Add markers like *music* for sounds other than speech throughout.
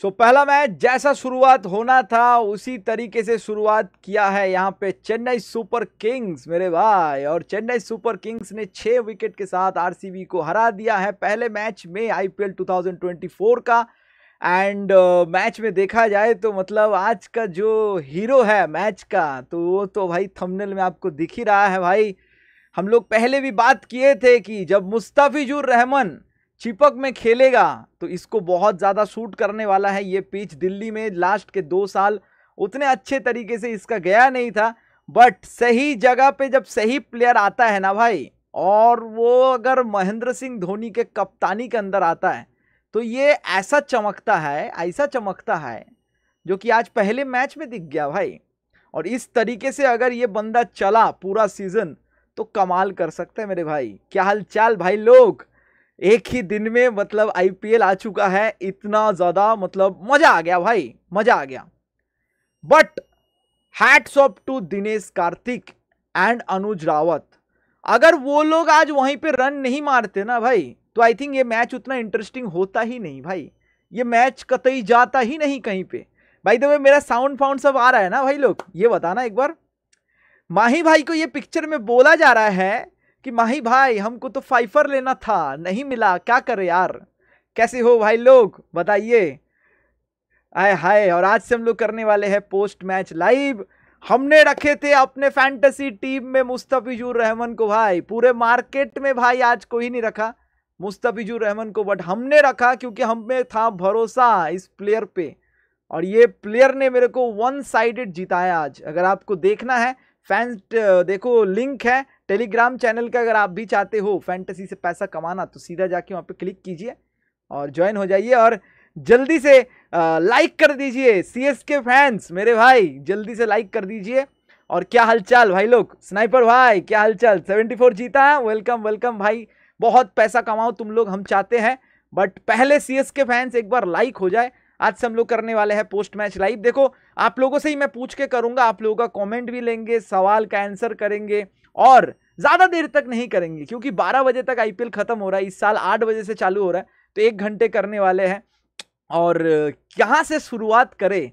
सो पहला मैच जैसा शुरुआत होना था उसी तरीके से शुरुआत किया है यहाँ पे चेन्नई सुपर किंग्स मेरे भाई और चेन्नई सुपर किंग्स ने छः विकेट के साथ आरसीबी को हरा दिया है पहले मैच में आईपीएल 2024 का एंड मैच में देखा जाए तो मतलब आज का जो हीरो है मैच का तो वो तो भाई थंबनेल में आपको दिख ही रहा है भाई हम लोग पहले भी बात किए थे कि जब मुस्ताफिजुर रहमन चिपक में खेलेगा तो इसको बहुत ज़्यादा सूट करने वाला है ये पिच दिल्ली में लास्ट के दो साल उतने अच्छे तरीके से इसका गया नहीं था बट सही जगह पे जब सही प्लेयर आता है ना भाई और वो अगर महेंद्र सिंह धोनी के कप्तानी के अंदर आता है तो ये ऐसा चमकता है ऐसा चमकता है जो कि आज पहले मैच में दिख गया भाई और इस तरीके से अगर ये बंदा चला पूरा सीजन तो कमाल कर सकता है मेरे भाई क्या हाल चाल भाई लोग एक ही दिन में मतलब आईपीएल आ चुका है इतना ज्यादा मतलब मजा आ गया भाई मजा आ गया but hats off to Dinesh Karthik and Anuj Rawat अगर वो लोग आज वहीं पे रन नहीं मारते ना भाई तो आई थिंक ये मैच उतना इंटरेस्टिंग होता ही नहीं भाई ये मैच कतई जाता ही नहीं कहीं पे भाई देखो मेरा साउंड फाउंड सब आ रहा है ना भाई लोग ये बताना एक बार माही भाई को ये पिक्चर में बोला जा रहा है कि माही भाई हमको तो फाइफर लेना था नहीं मिला क्या करे यार कैसे हो भाई लोग बताइए आए हाय और आज से हम लोग करने वाले हैं पोस्ट मैच लाइव हमने रखे थे अपने फैंटेसी टीम में मुस्तफिजुर रहमान को भाई पूरे मार्केट में भाई आज कोई नहीं रखा मुस्तफिजुर रहमान को बट हमने रखा क्योंकि हम में था भरोसा इस प्लेयर पे और ये प्लेयर ने मेरे को वन साइडेड जिताया आज अगर आपको देखना है फैंस देखो लिंक है टेलीग्राम चैनल का अगर आप भी चाहते हो फैंटेसी से पैसा कमाना तो सीधा जाके वहाँ पे क्लिक कीजिए और ज्वाइन हो जाइए और जल्दी से लाइक कर दीजिए सी एस के फैंस मेरे भाई जल्दी से लाइक कर दीजिए और क्या हालचाल भाई लोग स्नाइपर भाई क्या हालचाल 74 जीता है वेलकम वेलकम भाई बहुत पैसा कमाओ तुम लोग हम चाहते हैं बट पहले सी एस के फैंस एक बार लाइक हो जाए आज से हम लोग करने वाले हैं पोस्ट मैच लाइव देखो आप लोगों से ही मैं पूछ के करूंगा आप लोगों का कमेंट भी लेंगे सवाल का आंसर करेंगे और ज़्यादा देर तक नहीं करेंगे क्योंकि 12 बजे तक आईपीएल ख़त्म हो रहा है इस साल 8 बजे से चालू हो रहा है तो एक घंटे करने वाले हैं और यहाँ से शुरुआत करें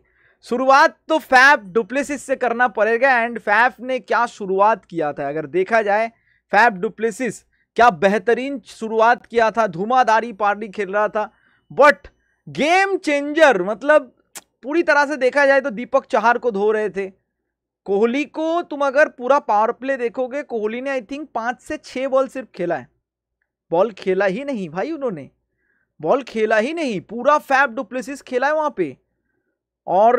शुरुआत तो फैफ डुप्लेसिस से करना पड़ेगा एंड फैफ ने क्या शुरुआत किया था अगर देखा जाए फैफ डुप्लेसिस क्या बेहतरीन शुरुआत किया था धुमाधारी पार्टी खेल रहा था बट गेम चेंजर मतलब पूरी तरह से देखा जाए तो दीपक चहार को धो रहे थे कोहली को तुम अगर पूरा पावर प्ले देखोगे कोहली ने आई थिंक पाँच से छः बॉल सिर्फ खेला है बॉल खेला ही नहीं भाई उन्होंने बॉल खेला ही नहीं पूरा फैब डुप्लेसिस खेला है वहाँ पे और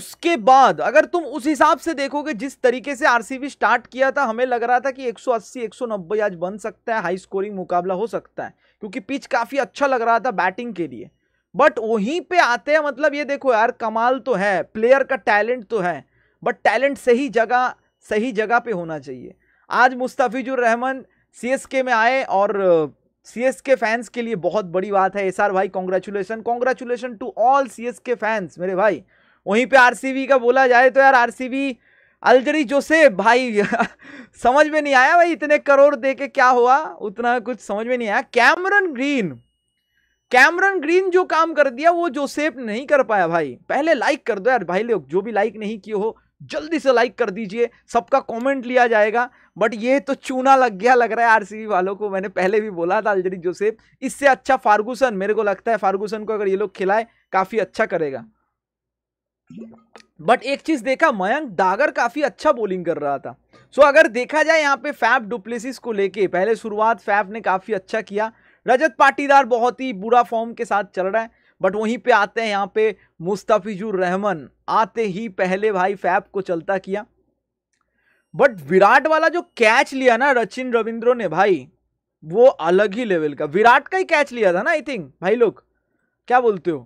उसके बाद अगर तुम उस हिसाब से देखोगे जिस तरीके से आरसीबी स्टार्ट किया था हमें लग रहा था कि 180 190 आज बन सकता है हाई स्कोरिंग मुकाबला हो सकता है क्योंकि पिच काफ़ी अच्छा लग रहा था बैटिंग के लिए बट वहीं पे आते हैं मतलब ये देखो यार कमाल तो है प्लेयर का टैलेंट तो है बट टैलेंट सही जगह सही जगह पे होना चाहिए आज मुस्ताफिजुर रहमान सीएसके में आए और सीएसके फैंस के लिए बहुत बड़ी बात है एसआर भाई congratulations congratulations to all CSK fans मेरे भाई वहीं पे आरसीबी का बोला जाए तो यार आरसीबी अलजरी जोसेफ भाई *laughs* समझ में नहीं आया भाई इतने करोड़ दे के क्या हुआ उतना कुछ समझ में नहीं आया कैमरन ग्रीन कैमरन ग्रीन जो काम कर दिया वो जोसेफ नहीं कर पाया भाई पहले लाइक कर दो यार भाई लोग जो भी लाइक नहीं किए हो जल्दी से लाइक कर दीजिए सबका कमेंट लिया जाएगा बट ये तो चूना लग गया लग रहा है आरसीबी वालों को मैंने पहले भी बोला था अलजरी जोसेफ इससे अच्छा फार्गूसन मेरे को लगता है फार्गूसन को अगर ये लोग खिलाए काफ़ी अच्छा करेगा बट एक चीज़ देखा मयंक दागर काफ़ी अच्छा बॉलिंग कर रहा था सो so, अगर देखा जाए यहाँ पे फैफ डुप्लेसिस को लेके पहले शुरुआत फैफ ने काफ़ी अच्छा किया रजत पाटीदार बहुत ही बुरा फॉर्म के साथ चल रहा है बट वहीं पे आते हैं यहाँ पे मुस्तफिजुर रहमान आते ही पहले भाई फैप को चलता किया बट विराट वाला जो कैच लिया ना रचिन रविंद्रो ने भाई वो अलग ही लेवल का विराट का ही कैच लिया था ना आई थिंक भाई लोग क्या बोलते हो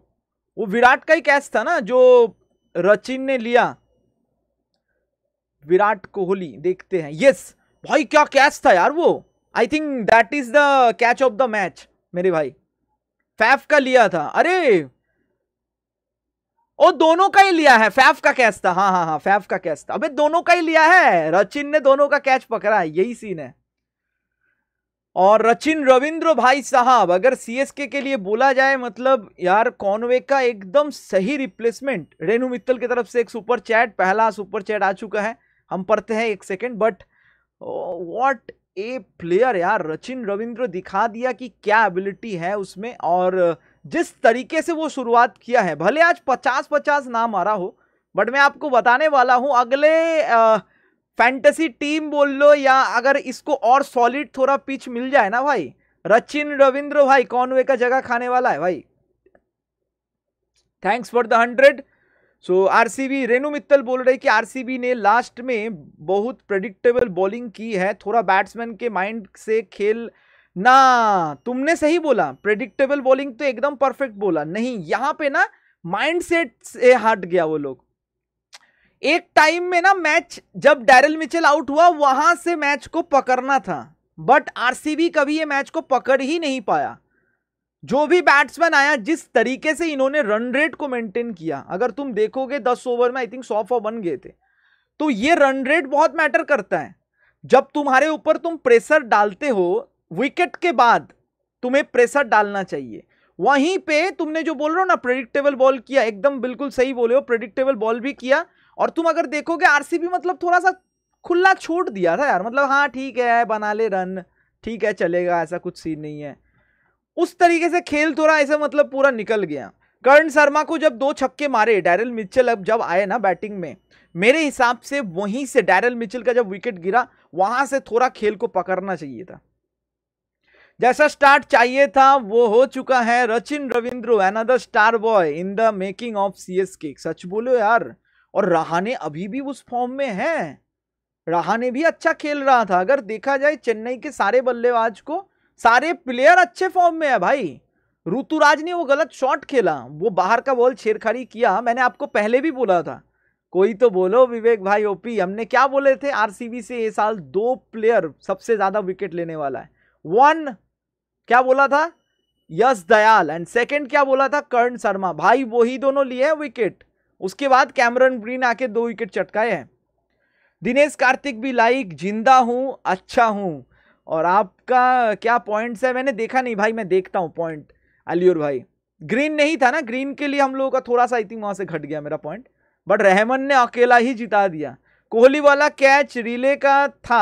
वो विराट का ही कैच था ना जो रचिन ने लिया विराट कोहली देखते हैं यस भाई क्या कैच था यार वो I think that is the catch of the match मेरे भाई फैफ का लिया था अरे ओ दोनों का ही लिया है फैफ का कैच था हाँ हाँ हाँ फैफ का कैच था अबे दोनों का ही लिया है रचिन ने दोनों का कैच पकड़ा है यही सीन है और रचिन रविंद्र भाई साहब अगर सीएसके के लिए बोला जाए मतलब यार कॉनवे का एकदम सही रिप्लेसमेंट रेनू मित्तल की तरफ से एक सुपर चैट पहला सुपर चैट आ चुका है हम पढ़ते हैं एक second but what a player यार रचिन रविंद्र दिखा दिया कि क्या एबिलिटी है उसमें और जिस तरीके से वो शुरुआत किया है भले आज पचास पचास नाम आ रहा हो बट मैं आपको बताने वाला हूँ अगले आ, फैंटेसी टीम बोल लो या अगर इसको और सॉलिड थोड़ा पिच मिल जाए ना भाई रचिन रविंद्र भाई वे का जगह खाने वाला है भाई thanks for the hundred so so, RCB Renu Mittal बोल रहे कि आरसीबी ने लास्ट में बहुत प्रडिक्टेबल बॉलिंग की है थोड़ा बैट्समैन के माइंड से खेल ना तुमने सही बोला प्रेडिक्टेबल बॉलिंग तो एकदम परफेक्ट बोला नहीं यहाँ पे ना माइंड सेट से हट गया वो लोग एक टाइम में ना मैच जब डैरल मिचेल आउट हुआ वहां से मैच को पकड़ना था बट आरसीबी कभी ये मैच को पकड़ ही नहीं पाया जो भी बैट्समैन आया जिस तरीके से इन्होंने रन रेट को मेंटेन किया अगर तुम देखोगे दस ओवर में आई थिंक सौ फॉर वन गए थे तो ये रन रेट बहुत मैटर करता है जब तुम्हारे ऊपर तुम प्रेशर डालते हो विकेट के बाद तुम्हें प्रेशर डालना चाहिए वहीं पे तुमने जो बोल रहे हो ना प्रेडिक्टेबल बॉल किया एकदम बिल्कुल सही बोले हो प्रेडिक्टेबल बॉल भी किया और तुम अगर देखोगे आर मतलब थोड़ा सा खुला छोड़ दिया था यार मतलब हाँ ठीक है बना ले रन ठीक है चलेगा ऐसा कुछ सीन नहीं है उस तरीके से खेल थोड़ा ऐसा मतलब पूरा निकल गया कर्ण शर्मा को जब दो छक्के मारे डैरल मिचल अब जब आए ना बैटिंग में मेरे हिसाब से वहीं से डैरल मिचल का जब विकेट गिरा वहां से थोड़ा खेल को पकड़ना चाहिए था जैसा स्टार्ट चाहिए था वो हो चुका है Rachin Ravindra another star boy in the making of C S K सच बोलो यार और रहाने अभी भी उस फॉर्म में है रहाने भी अच्छा खेल रहा था अगर देखा जाए चेन्नई के सारे बल्लेबाज को सारे प्लेयर अच्छे फॉर्म में है भाई ऋतुराज ने वो गलत शॉट खेला वो बाहर का बॉल छेड़खाड़ी किया मैंने आपको पहले भी बोला था कोई तो बोलो विवेक भाई ओपी हमने क्या बोले थे आरसीबी से ये साल दो प्लेयर सबसे ज्यादा विकेट लेने वाला है वन क्या बोला था यश दयाल एंड सेकंड क्या बोला था कर्ण शर्मा भाई वही दोनों लिए हैं विकेट उसके बाद कैमरन ब्रीन आके दो विकेट चटकाए हैं दिनेश कार्तिक भी लाइक जिंदा हूं अच्छा हूं और आपका क्या पॉइंट्स है मैंने देखा नहीं भाई मैं देखता हूँ पॉइंट अलियोर भाई ग्रीन नहीं था ना ग्रीन के लिए हम लोगों का थोड़ा सा आई थिंक वहाँ से घट गया मेरा पॉइंट बट रहमन ने अकेला ही जिता दिया कोहली वाला कैच रिले का था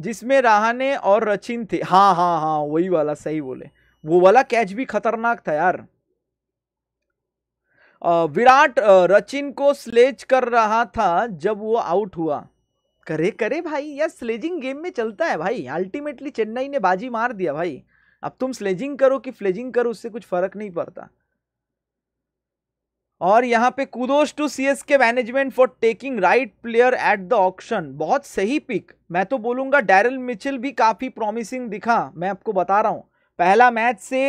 जिसमें राहने और रचिन थे हाँ हाँ हाँ वही वाला सही बोले वो वाला कैच भी खतरनाक था यार विराट रचिन को स्लेज कर रहा था जब वो आउट हुआ करे करे भाई यार स्लेजिंग गेम में चलता है भाई अल्टीमेटली चेन्नई ने बाजी मार दिया भाई अब तुम स्लेजिंग करो कि फ्लेजिंग करो उससे कुछ फर्क नहीं पड़ता और यहाँ पे कुदोश to C K management for taking right player at the option बहुत सही पिक मैं तो बोलूंगा डैरल मिचल भी काफ़ी प्रॉमिसिंग दिखा मैं आपको बता रहा हूँ पहला मैच से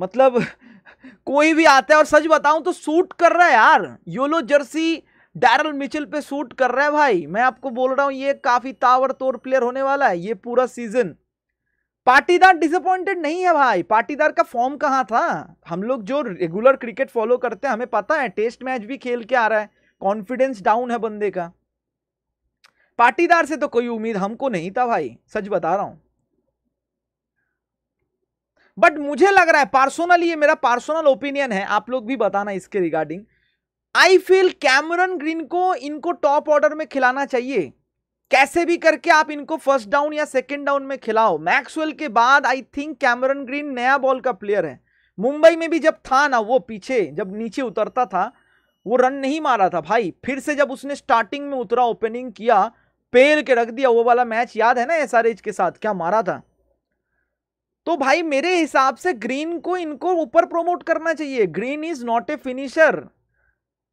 मतलब *laughs* कोई भी आता है और सच बताऊं तो सूट कर रहा है यार योलो जर्सी डैरल मिचल पे सूट कर रहा है भाई मैं आपको बोल रहा हूं ये काफी तावर तोड़ प्लेयर होने वाला है ये पूरा सीजन पाटीदार डिसअपॉइंटेड नहीं है भाई पाटीदार का फॉर्म कहाँ था हम लोग जो रेगुलर क्रिकेट फॉलो करते हैं हमें पता है टेस्ट मैच भी खेल के आ रहा है कॉन्फिडेंस डाउन है बंदे का पाटीदार से तो कोई उम्मीद हमको नहीं था भाई सच बता रहा हूं बट मुझे लग रहा है पार्सोनल ये मेरा पार्सोनल ओपिनियन है आप लोग भी बताना इसके regarding I feel Cameron Green को इनको टॉप ऑर्डर में खिलाना चाहिए कैसे भी करके आप इनको फर्स्ट डाउन या सेकंड डाउन में खिलाओ मैक्सवेल के बाद आई थिंक कैमरन ग्रीन नया बॉल का प्लेयर है मुंबई में भी जब था ना वो पीछे जब नीचे उतरता था वो रन नहीं मारा था भाई फिर से जब उसने स्टार्टिंग में उतरा ओपनिंग किया पेल के रख दिया वो वाला मैच याद है ना एस के साथ क्या मारा था तो भाई मेरे हिसाब से ग्रीन को इनको ऊपर प्रोमोट करना चाहिए Green is not a finisher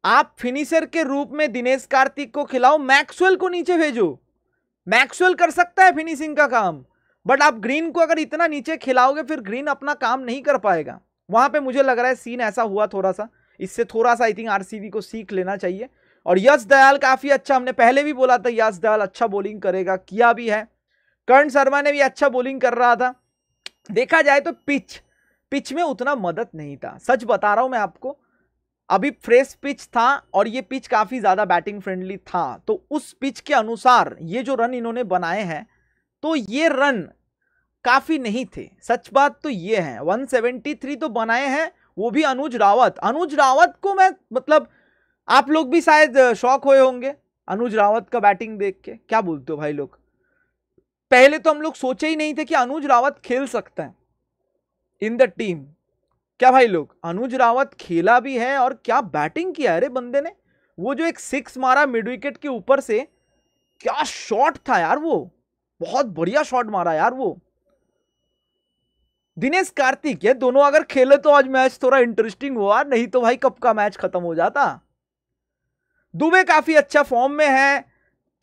आप फिनिशर के रूप में दिनेश कार्तिक को खिलाओ मैक्सवेल को नीचे भेजो मैक्सवेल कर सकता है फिनिशिंग का काम बट आप ग्रीन को अगर इतना नीचे खिलाओगे फिर ग्रीन अपना काम नहीं कर पाएगा वहां पे मुझे लग रहा है सीन ऐसा हुआ थोड़ा सा इससे थोड़ा सा आई थिंक आरसीबी को सीख लेना चाहिए और यश दयाल काफी अच्छा हमने पहले भी बोला था यश दयाल अच्छा बॉलिंग करेगा किया भी है कर्ण शर्मा ने भी अच्छा बॉलिंग कर रहा था देखा जाए तो पिच पिच में उतना मदद नहीं था सच बता रहा हूं मैं आपको अभी फ्रेश पिच था और ये पिच काफ़ी ज़्यादा बैटिंग फ्रेंडली था तो उस पिच के अनुसार ये जो रन इन्होंने बनाए हैं तो ये रन काफ़ी नहीं थे सच बात तो ये है 173 तो बनाए हैं वो भी अनुज रावत अनुज रावत को मैं मतलब आप लोग भी शायद शौक हुए होंगे अनुज रावत का बैटिंग देख के क्या बोलते हो भाई लोग पहले तो हम लोग सोचे ही नहीं थे कि अनुज रावत खेल सकते हैं इन द टीम क्या भाई लोग अनुज रावत खेला भी है और क्या बैटिंग किया है अरे बंदे ने वो जो एक सिक्स मारा मिड विकेट के ऊपर से क्या शॉट था यार वो बहुत बढ़िया शॉट मारा यार वो दिनेश कार्तिक ये दोनों अगर खेले तो आज मैच थोड़ा इंटरेस्टिंग हुआ नहीं तो भाई कब का मैच खत्म हो जाता दुबे काफी अच्छा फॉर्म में है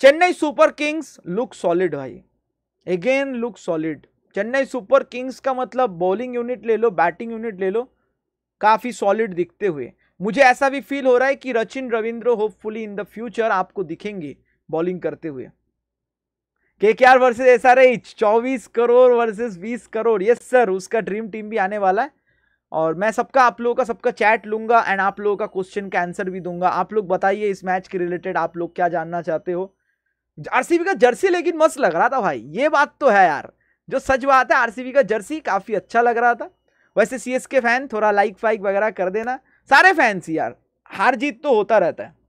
Chennai Super Kings look solid भाई again look solid Chennai Super Kings का मतलब बॉलिंग यूनिट ले लो बैटिंग यूनिट ले लो काफ़ी सॉलिड दिखते हुए मुझे ऐसा भी फील हो रहा है कि Rachin Ravindra hopefully in the future आपको दिखेंगे बॉलिंग करते हुए K K R versus S R H चौबीस करोड़ वर्सेज बीस करोड़ यस सर उसका ड्रीम टीम भी आने वाला है और मैं सबका आप लोगों का सबका चैट लूंगा एंड आप लोगों का क्वेश्चन का आंसर भी दूंगा आप लोग बताइए इस मैच के रिलेटेड आप लोग क्या जानना चाहते हो आरसीबी का जर्सी लेकिन मस्त लग रहा था भाई ये बात तो है यार जो सच बात है आरसीबी का जर्सी काफ़ी अच्छा लग रहा था वैसे सी के फैन थोड़ा लाइक फाइक वगैरह कर देना सारे फैंस यार हार जीत तो होता रहता है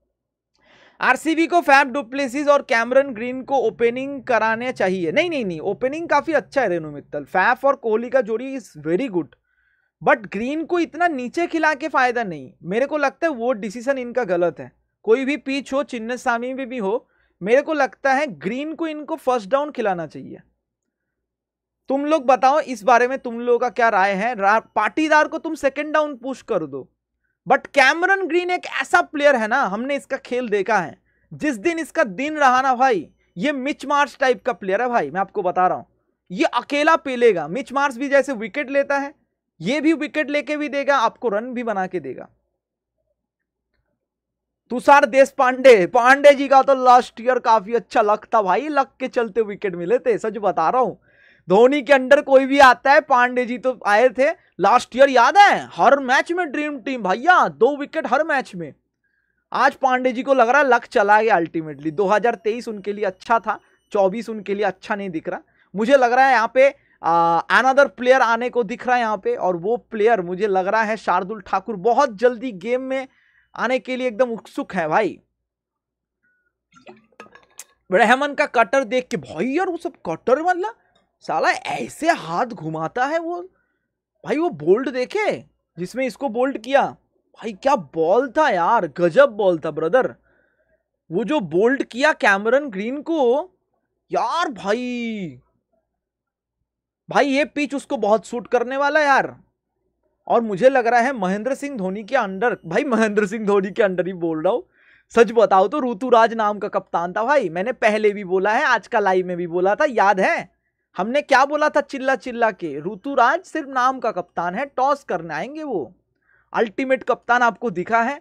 आरसीबी को फैब डुप्लेसिस और कैमरन ग्रीन को ओपनिंग कराने चाहिए नहीं नहीं नहीं ओपनिंग काफ़ी अच्छा है रेनू मित्तल फैफ और कोहली का जोड़ी is very good but Green को इतना नीचे खिला के फ़ायदा नहीं मेरे को लगता है वो डिसीजन इनका गलत है कोई भी पिच हो चिन्नस्वामी में भी, भी हो मेरे को लगता है ग्रीन को इनको फर्स्ट डाउन खिलाना चाहिए तुम लोग बताओ इस बारे में तुम लोगों का क्या राय है रा, पाटीदार को तुम सेकेंड डाउन पुश कर दो बट कैमरन ग्रीन एक ऐसा प्लेयर है ना हमने इसका खेल देखा है जिस दिन इसका दिन रहा ना भाई ये मिच मार्च टाइप का प्लेयर है भाई मैं आपको बता रहा हूँ ये अकेला पेलेगा मिच मार्च भी जैसे विकेट लेता है ये भी विकेट लेके भी देगा आपको रन भी बना के देगा तुषार देश पांडे पांडे जी का तो लास्ट ईयर काफी अच्छा लक था भाई लक के चलते विकेट मिले थे सच बता रहा हूं धोनी के अंडर कोई भी आता है पांडे जी तो आए थे लास्ट ईयर याद है हर मैच में ड्रीम टीम भैया दो विकेट हर मैच में आज पांडे जी को लग रहा है लक चला गया अल्टीमेटली 2023 उनके लिए अच्छा था 24 उनके लिए अच्छा नहीं दिख रहा मुझे लग रहा है यहाँ पे अनदर प्लेयर आने को दिख रहा है यहाँ पे और वो प्लेयर मुझे लग रहा है शार्दुल ठाकुर बहुत जल्दी गेम में आने के लिए एकदम उत्सुक है भाई रहमन का कटर देख के भाई यार वो सब कटर मतलब साला ऐसे हाथ घुमाता है वो भाई वो बोल्ड देखे जिसमें इसको बोल्ड किया भाई क्या बॉल था यार गजब बॉल था ब्रदर वो जो बोल्ड किया कैमरन ग्रीन को यार भाई भाई ये पिच उसको बहुत सूट करने वाला यार और मुझे लग रहा है महेंद्र सिंह धोनी के अंडर भाई महेंद्र सिंह धोनी के अंडर ही बोल रहा हूँ सच बताओ तो ऋतुराज नाम का कप्तान था भाई मैंने पहले भी बोला है आज का लाइव में भी बोला था याद है हमने क्या बोला था चिल्ला चिल्ला के ऋतुराज सिर्फ नाम का कप्तान है टॉस करने आएंगे वो अल्टीमेट कप्तान आपको दिखा है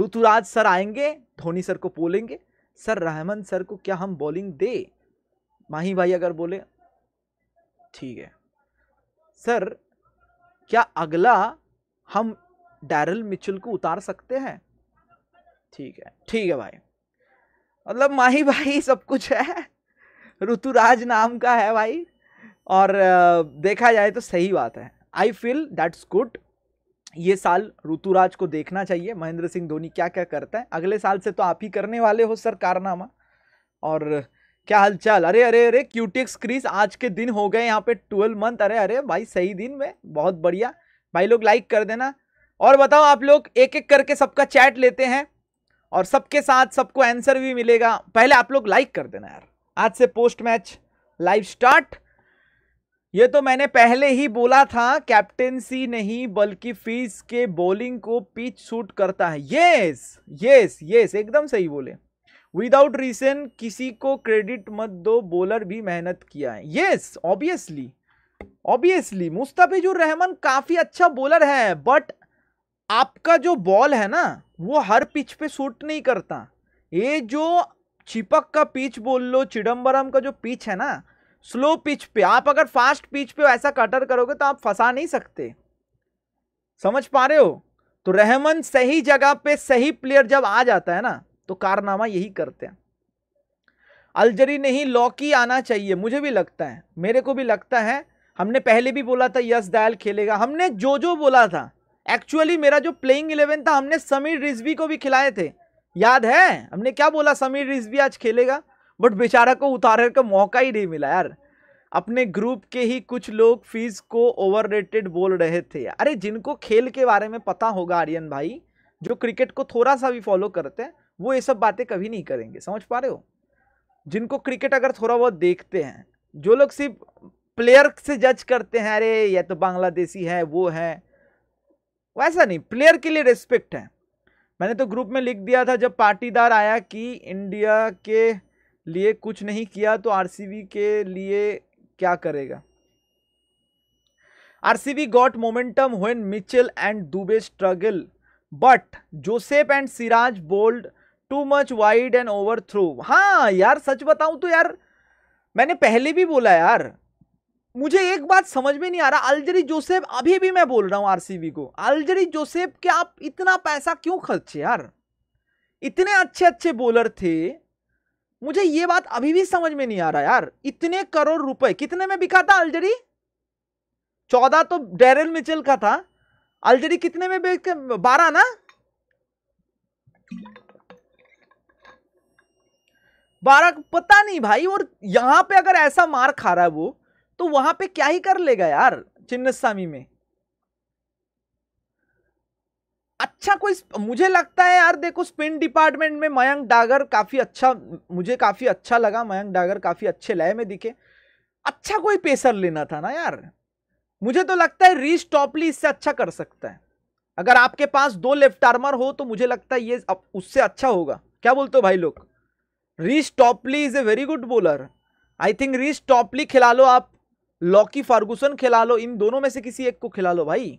ऋतुराज सर आएंगे धोनी सर को बोलेंगे सर रहमन सर को क्या हम बॉलिंग दे माही भाई अगर बोले ठीक है सर क्या अगला हम डैरल मिचुल को उतार सकते हैं ठीक है ठीक है भाई मतलब माही भाई सब कुछ है ऋतुराज नाम का है भाई और देखा जाए तो सही बात है आई फील दैट्स गुड ये साल ऋतुराज को देखना चाहिए महेंद्र सिंह धोनी क्या क्या करता है अगले साल से तो आप ही करने वाले हो सर कारनामा और क्या हालचाल अरे अरे अरे क्यूटिक्स क्रीज आज के दिन हो गए यहाँ पे ट्वेल्व मंथ अरे अरे भाई सही दिन में बहुत बढ़िया भाई लोग लाइक कर देना और बताओ आप लोग एक एक करके सबका चैट लेते हैं और सबके साथ सबको आंसर भी मिलेगा पहले आप लोग लाइक कर देना यार आज से पोस्ट मैच लाइव स्टार्ट ये तो मैंने पहले ही बोला था कैप्टेंसी नहीं बल्कि फीस के बॉलिंग को पिच सूट करता है यस यस यस एकदम सही बोले विदाउट रीजन किसी को क्रेडिट मत दो बॉलर भी मेहनत किया है yes obviously obviously Mustafizur Rahman काफी अच्छा बॉलर है बट आपका जो बॉल है ना वो हर पिच पे सूट नहीं करता ये जो चिपक का पिच बोल लो चिडम्बरम का जो पिच है ना स्लो पिच पे आप अगर फास्ट पिच पे ऐसा कटर करोगे तो आप फंसा नहीं सकते समझ पा रहे हो तो रहमन सही जगह पे सही प्लेयर जब आ जाता है ना तो कारनामा यही करते हैं अलजरी नहीं लॉकी आना चाहिए मुझे भी लगता है मेरे को भी लगता है हमने पहले भी बोला था यस दयाल खेलेगा हमने जो जो बोला था एक्चुअली मेरा जो प्लेइंग इलेवन था हमने समीर रिजवी को भी खिलाए थे याद है हमने क्या बोला समीर रिजवी आज खेलेगा बट बेचारा को उतारने का मौका ही नहीं मिला यार अपने ग्रुप के ही कुछ लोग फीस को ओवररेटेड बोल रहे थे अरे जिनको खेल के बारे में पता होगा आर्यन भाई जो क्रिकेट को थोड़ा सा भी फॉलो करते हैं वो ये सब बातें कभी नहीं करेंगे समझ पा रहे हो जिनको क्रिकेट अगर थोड़ा बहुत देखते हैं जो लोग सिर्फ प्लेयर से जज करते हैं अरे यह तो बांग्लादेशी है वो है वैसा नहीं प्लेयर के लिए रेस्पेक्ट है मैंने तो ग्रुप में लिख दिया था जब पाटीदार आया कि इंडिया के लिए कुछ नहीं किया तो आरसीबी के लिए क्या करेगा RCB got momentum when Mitchell and Dube struggle but Joseph and Siraj bowled too much wide and over throw हाँ यार सच बताऊं तो यार मैंने पहले भी बोला यार मुझे एक बात समझ में नहीं आ रहा अलजरी जोसेफ अभी भी मैं बोल रहा हूँ आरसीबी को अलजरी जोसेफ के आप इतना पैसा क्यों खर्चे यार इतने अच्छे अच्छे बॉलर थे मुझे ये बात अभी भी समझ में नहीं आ रहा यार इतने करोड़ रुपए कितने में बिका था अलजरी चौदह तो डेरल मिचल का था अलजरी कितने में बेच बारह ना बारह पता नहीं भाई और यहां पे अगर ऐसा मार खा रहा है वो तो वहां पे क्या ही कर लेगा यार चिन्नस्वामी में अच्छा कोई मुझे लगता है यार देखो स्पिन डिपार्टमेंट में मयंक डागर काफी अच्छा मुझे काफी अच्छा लगा मयंक डागर काफी अच्छे लय में दिखे अच्छा कोई पेसर लेना था ना यार मुझे तो लगता है रीस टॉपली इससे अच्छा कर सकता है अगर आपके पास दो लेफ्ट आर्मर हो तो मुझे लगता है ये उससे अच्छा होगा क्या बोलते हो भाई लोग Reece Topley is a very good bowler I think Reece Topley खिला लो आप लॉकी फर्गूसन खिला लो इन दोनों में से किसी एक को खिला लो भाई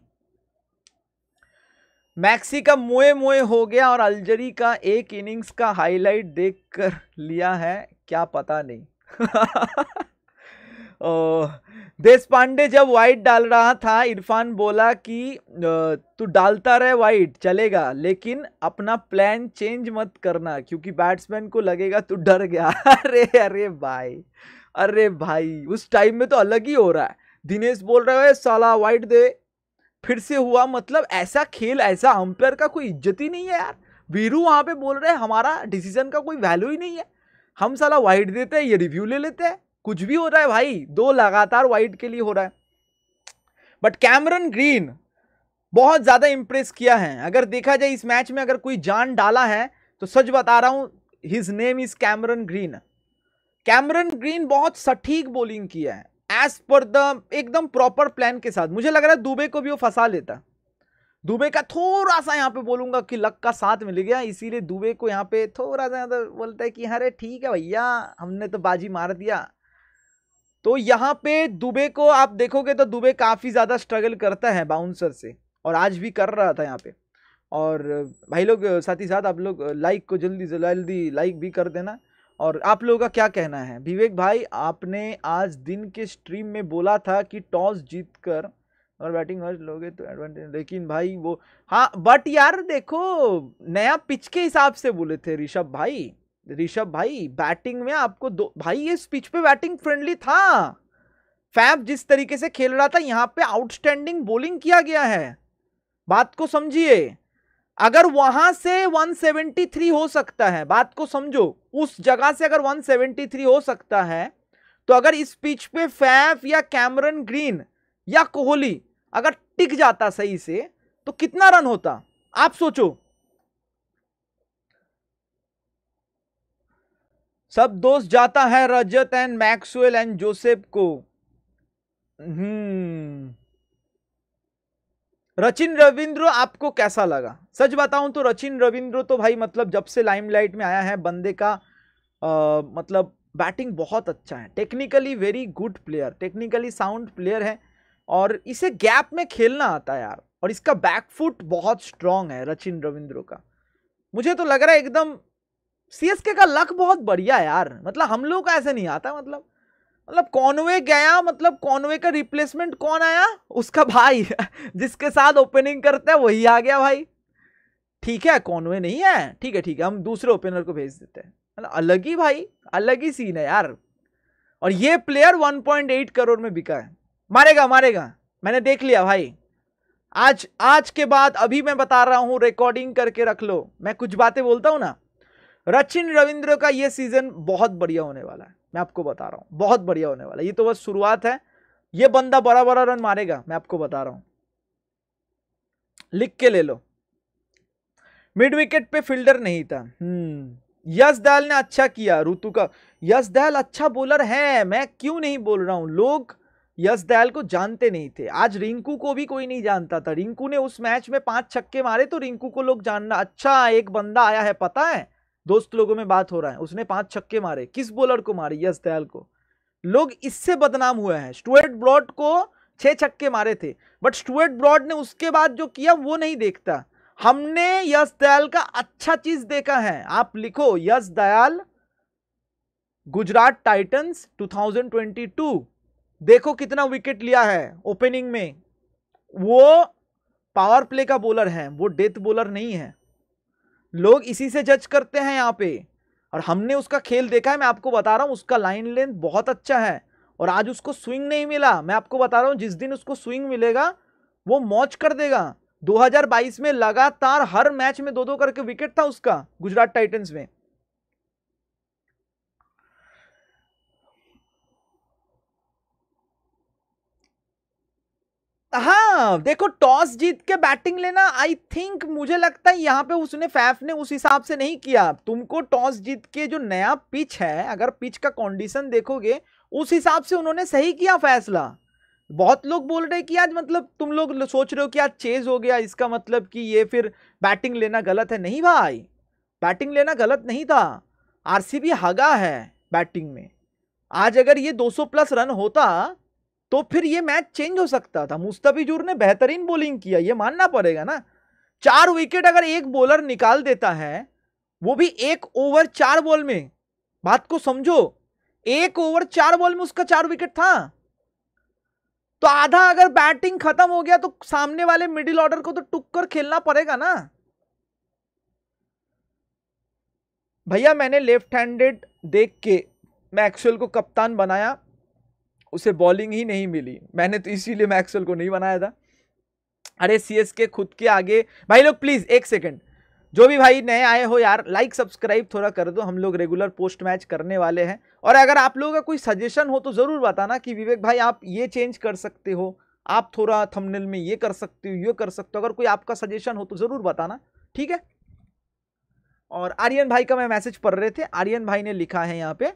मैक्सी का मुए मुए हो गया और अल्जरी का एक इनिंग्स का हाईलाइट देख कर लिया है क्या पता नहीं *laughs* देश पांडे जब वाइट डाल रहा था इरफान बोला कि तू डालता रहे वाइट चलेगा लेकिन अपना प्लान चेंज मत करना क्योंकि बैट्समैन को लगेगा तू डर गया *laughs* अरे अरे भाई अरे भाई उस टाइम में तो अलग ही हो रहा है दिनेश बोल रहे है साला वाइट दे फिर से हुआ मतलब ऐसा खेल ऐसा अंपायर का कोई इज्जत ही नहीं है यार वीरू वहाँ पे बोल रहे हैं हमारा डिसीजन का कोई वैल्यू ही नहीं है हम साला वाइट देते हैं ये रिव्यू ले लेते हैं कुछ भी हो रहा है भाई दो लगातार वाइट के लिए हो रहा है बट कैमरन ग्रीन बहुत ज़्यादा इम्प्रेस किया है अगर देखा जाए इस मैच में अगर कोई जान डाला है तो सच बता रहा हूँ his name is Cameron Green Cameron Green बहुत सटीक बोलिंग किया है एज पर द एकदम प्रॉपर प्लान के साथ मुझे लग रहा है दुबे को भी वो फंसा लेता दुबे का थोड़ा सा यहाँ पे बोलूंगा कि लक का साथ मिल गया इसीलिए दुबे को यहाँ पे थोड़ा सा बोलता है कि अरे ठीक है भैया हमने तो बाजी मार दिया तो यहाँ पे दुबे को आप देखोगे तो दुबे काफ़ी ज़्यादा स्ट्रगल करता है बाउंसर से और आज भी कर रहा था यहाँ पे और भाई लोग साथ ही साथ आप लोग लाइक को जल्दी जल्दी लाइक भी कर देना और आप लोगों का क्या कहना है विवेक भाई आपने आज दिन के स्ट्रीम में बोला था कि टॉस जीत कर अगर बैटिंग फर्स्ट लोगे तो एडवांटेज लेकिन भाई वो हाँ बट यार देखो नया पिच के हिसाब से बोले थे ऋषभ भाई ऋषभ भाई बैटिंग में आपको दो भाई ये पिच पे बैटिंग फ्रेंडली था फैब जिस तरीके से खेल रहा था यहाँ पे आउटस्टैंडिंग बॉलिंग किया गया है बात को समझिए अगर वहां से 173 हो सकता है बात को समझो उस जगह से अगर 173 हो सकता है तो अगर इस पिच पे फैफ या कैमरन ग्रीन या कोहली अगर टिक जाता सही से तो कितना रन होता आप सोचो सब दोस्त जाता है Rajat and Maxwell and Joseph को हम्म रचिन रविंद्र आपको कैसा लगा सच बताऊं तो रचिन रविंद्र तो भाई मतलब जब से लाइमलाइट में आया है बंदे का आ, मतलब बैटिंग बहुत अच्छा है technically very good player technically sound player है और इसे गैप में खेलना आता है यार और इसका बैकफुट बहुत स्ट्रांग है रचिन रविंद्र का मुझे तो लग रहा है एकदम सी का लक बहुत बढ़िया यार मतलब हम लोग का ऐसे नहीं आता मतलब मतलब कॉनवे गया मतलब कॉनवे का रिप्लेसमेंट कौन आया उसका भाई *laughs* जिसके साथ ओपनिंग करता है वही आ गया भाई ठीक है कॉनवे नहीं है ठीक है ठीक है हम दूसरे ओपनर को भेज देते हैं मतलब अलग ही भाई अलग ही सीन है यार और ये प्लेयर 1.8 करोड़ में बिका है मारेगा मारेगा मैंने देख लिया भाई आज आज के बाद अभी मैं बता रहा हूँ रिकॉर्डिंग करके रख लो मैं कुछ बातें बोलता हूँ ना रचिन रविंद्र का ये सीजन बहुत बढ़िया होने वाला है मैं आपको बता रहा हूँ बहुत बढ़िया होने वाला ये तो बस शुरुआत है ये बंदा बड़ा बड़ा रन मारेगा मैं आपको बता रहा हूँ लिख के ले लो मिड विकेट पे फील्डर नहीं था हम्म। यश दयाल ने अच्छा किया ऋतु का यश दयाल अच्छा बॉलर है मैं क्यों नहीं बोल रहा हूँ लोग यश दयाल को जानते नहीं थे आज रिंकू को भी कोई नहीं जानता था रिंकू ने उस मैच में पांच छक्के मारे तो रिंकू को लोग जानना अच्छा एक बंदा आया है पता है दोस्त लोगों में बात हो रहा है उसने पांच छक्के मारे किस बॉलर को मारे यश दयाल को लोग इससे बदनाम हुए हैं स्टुअर्ट ब्रॉड को छह छक्के मारे थे बट स्टुअर्ट ब्रॉड ने उसके बाद जो किया वो नहीं देखता हमने यश दयाल का अच्छा चीज देखा है आप लिखो यश दयाल गुजरात टाइटंस 2022 देखो कितना विकेट लिया है ओपनिंग में वो पावर प्ले का बॉलर है वो डेथ बॉलर नहीं है लोग इसी से जज करते हैं यहाँ पे और हमने उसका खेल देखा है मैं आपको बता रहा हूँ उसका लाइन लेंथ बहुत अच्छा है और आज उसको स्विंग नहीं मिला मैं आपको बता रहा हूँ जिस दिन उसको स्विंग मिलेगा वो मौज कर देगा 2022 में लगातार हर मैच में दो दो करके विकेट था उसका गुजरात टाइटन्स में हाँ देखो टॉस जीत के बैटिंग लेना आई थिंक मुझे लगता है यहाँ पे उसने फैफ ने उस हिसाब से नहीं किया तुमको टॉस जीत के जो नया पिच है अगर पिच का कंडीशन देखोगे उस हिसाब से उन्होंने सही किया फैसला बहुत लोग बोल रहे हैं कि आज मतलब तुम लोग सोच रहे हो कि आज चेज हो गया इसका मतलब कि ये फिर बैटिंग लेना गलत है नहीं भाई बैटिंग लेना गलत नहीं था आर हगा है बैटिंग में आज अगर ये दो प्लस रन होता तो फिर ये मैच चेंज हो सकता था मुस्तफीजूर ने बेहतरीन बॉलिंग किया ये मानना पड़ेगा ना चार विकेट अगर एक बॉलर निकाल देता है वो भी एक ओवर चार बॉल में बात को समझो एक ओवर चार बॉल में उसका चार विकेट था तो आधा अगर बैटिंग खत्म हो गया तो सामने वाले मिडिल ऑर्डर को तो टुक्कर खेलना पड़ेगा ना भैया मैंने लेफ्ट हैंडेड देख के एक्सुअल को कप्तान बनाया उसे बॉलिंग ही नहीं मिली मैंने तो इसीलिए मैक्सवेल को नहीं बनाया था अरे सी के खुद के आगे भाई लोग प्लीज़ एक सेकेंड जो भी भाई नए आए हो यार लाइक सब्सक्राइब थोड़ा कर दो हम लोग रेगुलर पोस्ट मैच करने वाले हैं और अगर आप लोगों का कोई सजेशन हो तो ज़रूर बताना कि विवेक भाई आप ये चेंज कर सकते हो आप थोड़ा थंबनेल में ये कर सकते हो ये कर सकते हो अगर कोई आपका सजेशन हो तो ज़रूर बताना ठीक है और आर्यन भाई का मैं मैसेज पढ़ रहे थे आर्यन भाई ने लिखा है यहाँ पे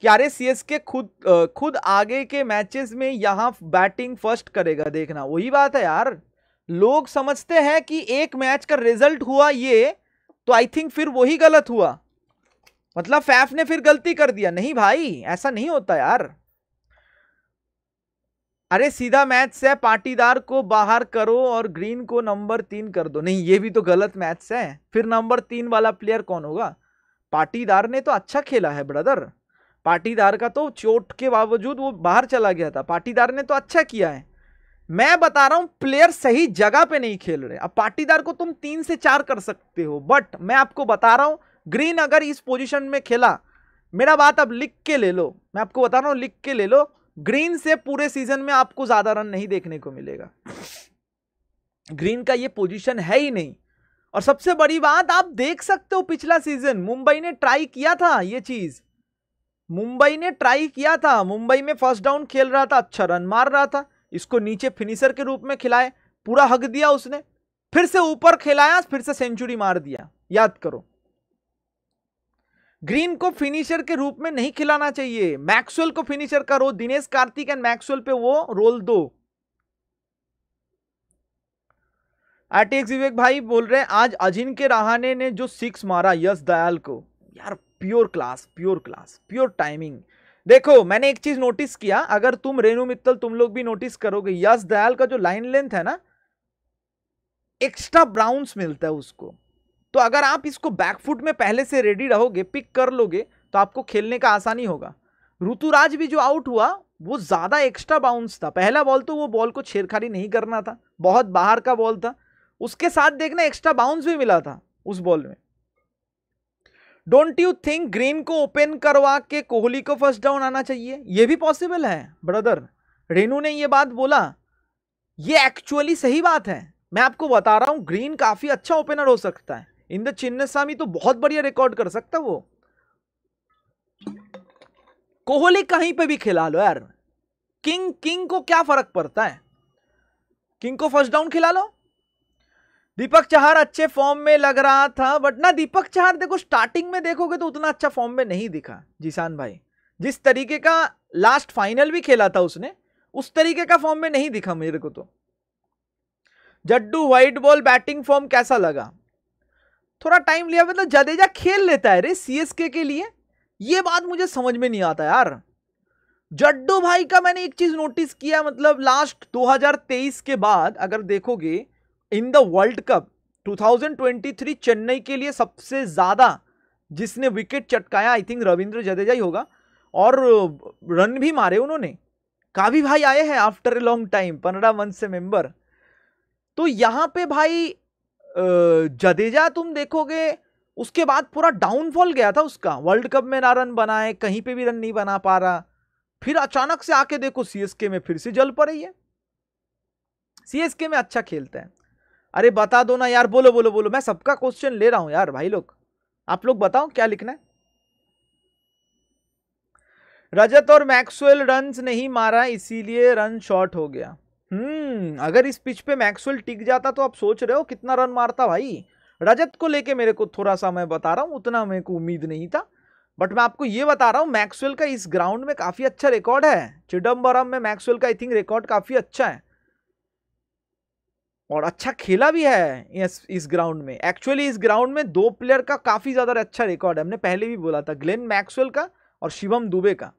कि अरे सीएसके खुद खुद आगे के मैचेस में यहां बैटिंग फर्स्ट करेगा देखना वही बात है यार लोग समझते हैं कि एक मैच का रिजल्ट हुआ ये तो आई थिंक फिर वही गलत हुआ मतलब फैफ ने फिर गलती कर दिया नहीं भाई ऐसा नहीं होता यार अरे सीधा मैच से पाटीदार को बाहर करो और ग्रीन को नंबर तीन कर दो नहीं ये भी तो गलत मैच है फिर नंबर तीन वाला प्लेयर कौन होगा पाटीदार ने तो अच्छा खेला है ब्रदर पाटीदार का तो चोट के बावजूद वो बाहर चला गया था पाटीदार ने तो अच्छा किया है मैं बता रहा हूं प्लेयर सही जगह पे नहीं खेल रहे अब पाटीदार को तुम तीन से चार कर सकते हो बट मैं आपको बता रहा हूं ग्रीन अगर इस पोजीशन में खेला मेरा बात अब लिख के ले लो मैं आपको बता रहा हूं लिख के ले लो ग्रीन से पूरे सीजन में आपको ज्यादा रन नहीं देखने को मिलेगा ग्रीन का ये पोजिशन है ही नहीं और सबसे बड़ी बात आप देख सकते हो पिछला सीजन मुंबई ने ट्राई किया था ये चीज मुंबई ने ट्राई किया था मुंबई में फर्स्ट डाउन खेल रहा था अच्छा रन मार रहा था इसको नीचे फिनिशर के रूप में खिलाए पूरा हक दिया उसने फिर से ऊपर खिलाया फिर से सेंचुरी मार दिया याद करो ग्रीन को फिनिशर के रूप में नहीं खिलाना चाहिए मैक्सवेल को फिनिशर करो दिनेश कार्तिक एंड मैक्सवेल पे वो रोल दो आरटीएक्स विवेक भाई बोल रहे हैं आज अजिंक्य रहाने ने जो सिक्स मारा यश दयाल को यार pure class pure class pure timing देखो मैंने एक चीज नोटिस किया अगर तुम रेणु मित्तल तुम लोग भी नोटिस करोगे यश दयाल का जो लाइन लेंथ है ना एक्स्ट्रा ब्राउन्स मिलता है उसको तो अगर आप इसको बैकफुट में पहले से रेडी रहोगे पिक कर लोगे तो आपको खेलने का आसानी होगा ऋतुराज भी जो आउट हुआ वो ज़्यादा एक्स्ट्रा बाउंस था पहला बॉल तो वो बॉल को छेड़खानी नहीं करना था बहुत बाहर का बॉल था उसके साथ देखना एक्स्ट्रा बाउंस भी मिला था उस बॉल में डोंट यू थिंक ग्रीन को ओपन करवा के कोहली को फर्स्ट डाउन आना चाहिए ये भी पॉसिबल है ब्रदर रेनू ने ये बात बोला ये एक्चुअली सही बात है मैं आपको बता रहा हूँ ग्रीन काफ़ी अच्छा ओपनर हो सकता है इन द चिन्नस्वामी तो बहुत बढ़िया रिकॉर्ड कर सकता वो कोहली कहीं पे भी खिला लो यार किंग किंग को क्या फर्क पड़ता है किंग को फर्स्ट डाउन खिला लो दीपक चहार अच्छे फॉर्म में लग रहा था बट ना दीपक चहार देखो स्टार्टिंग में देखोगे तो उतना अच्छा फॉर्म में नहीं दिखा जिसान भाई जिस तरीके का लास्ट फाइनल भी खेला था उसने उस तरीके का फॉर्म में नहीं दिखा मेरे को तो Jaddu white ball batting form कैसा लगा थोड़ा टाइम लिया मतलब जडेजा खेल लेता है रे सीएसके के लिए ये बात मुझे समझ में नहीं आता यार जड्डू भाई का मैंने एक चीज नोटिस किया मतलब लास्ट 2023 के बाद अगर देखोगे in the world cup 2023 Chennai के लिए सबसे ज़्यादा जिसने विकेट चटकाया आई थिंक रविंद्र जडेजा ही होगा और रन भी मारे उन्होंने काफ़ी भाई आए हैं आफ्टर ए लॉन्ग टाइम पंद्रह वन से मेंबर तो यहाँ पे भाई जडेजा तुम देखोगे उसके बाद पूरा डाउनफॉल गया था उसका वर्ल्ड कप में ना रन बनाए कहीं पे भी रन नहीं बना पा रहा फिर अचानक से आके देखो सीएसके में फिर से जल पड़ रही है सीएसके में अच्छा खेलता है अरे बता दो ना यार बोलो बोलो बोलो मैं सबका क्वेश्चन ले रहा हूँ यार भाई लोग आप लोग बताओ क्या लिखना है रजत और मैक्सवेल रन नहीं मारा इसीलिए रन शॉर्ट हो गया हम्म अगर इस पिच पे मैक्सवेल टिक जाता तो आप सोच रहे हो कितना रन मारता भाई रजत को लेके मेरे को थोड़ा सा मैं बता रहा हूँ उतना मेरे को उम्मीद नहीं था बट मैं आपको ये बता रहा हूँ मैक्सवेल का इस ग्राउंड में काफ़ी अच्छा रिकॉर्ड है चिदम्बरम में मैक्सवेल का आई थिंक रिकॉर्ड काफ़ी अच्छा है और अच्छा खेला भी है इस इस ग्राउंड में एक्चुअली इस ग्राउंड में दो प्लेयर का काफ़ी ज़्यादा अच्छा रिकॉर्ड है हमने पहले भी बोला था ग्लेन मैक्सवेल का और शिवम दुबे का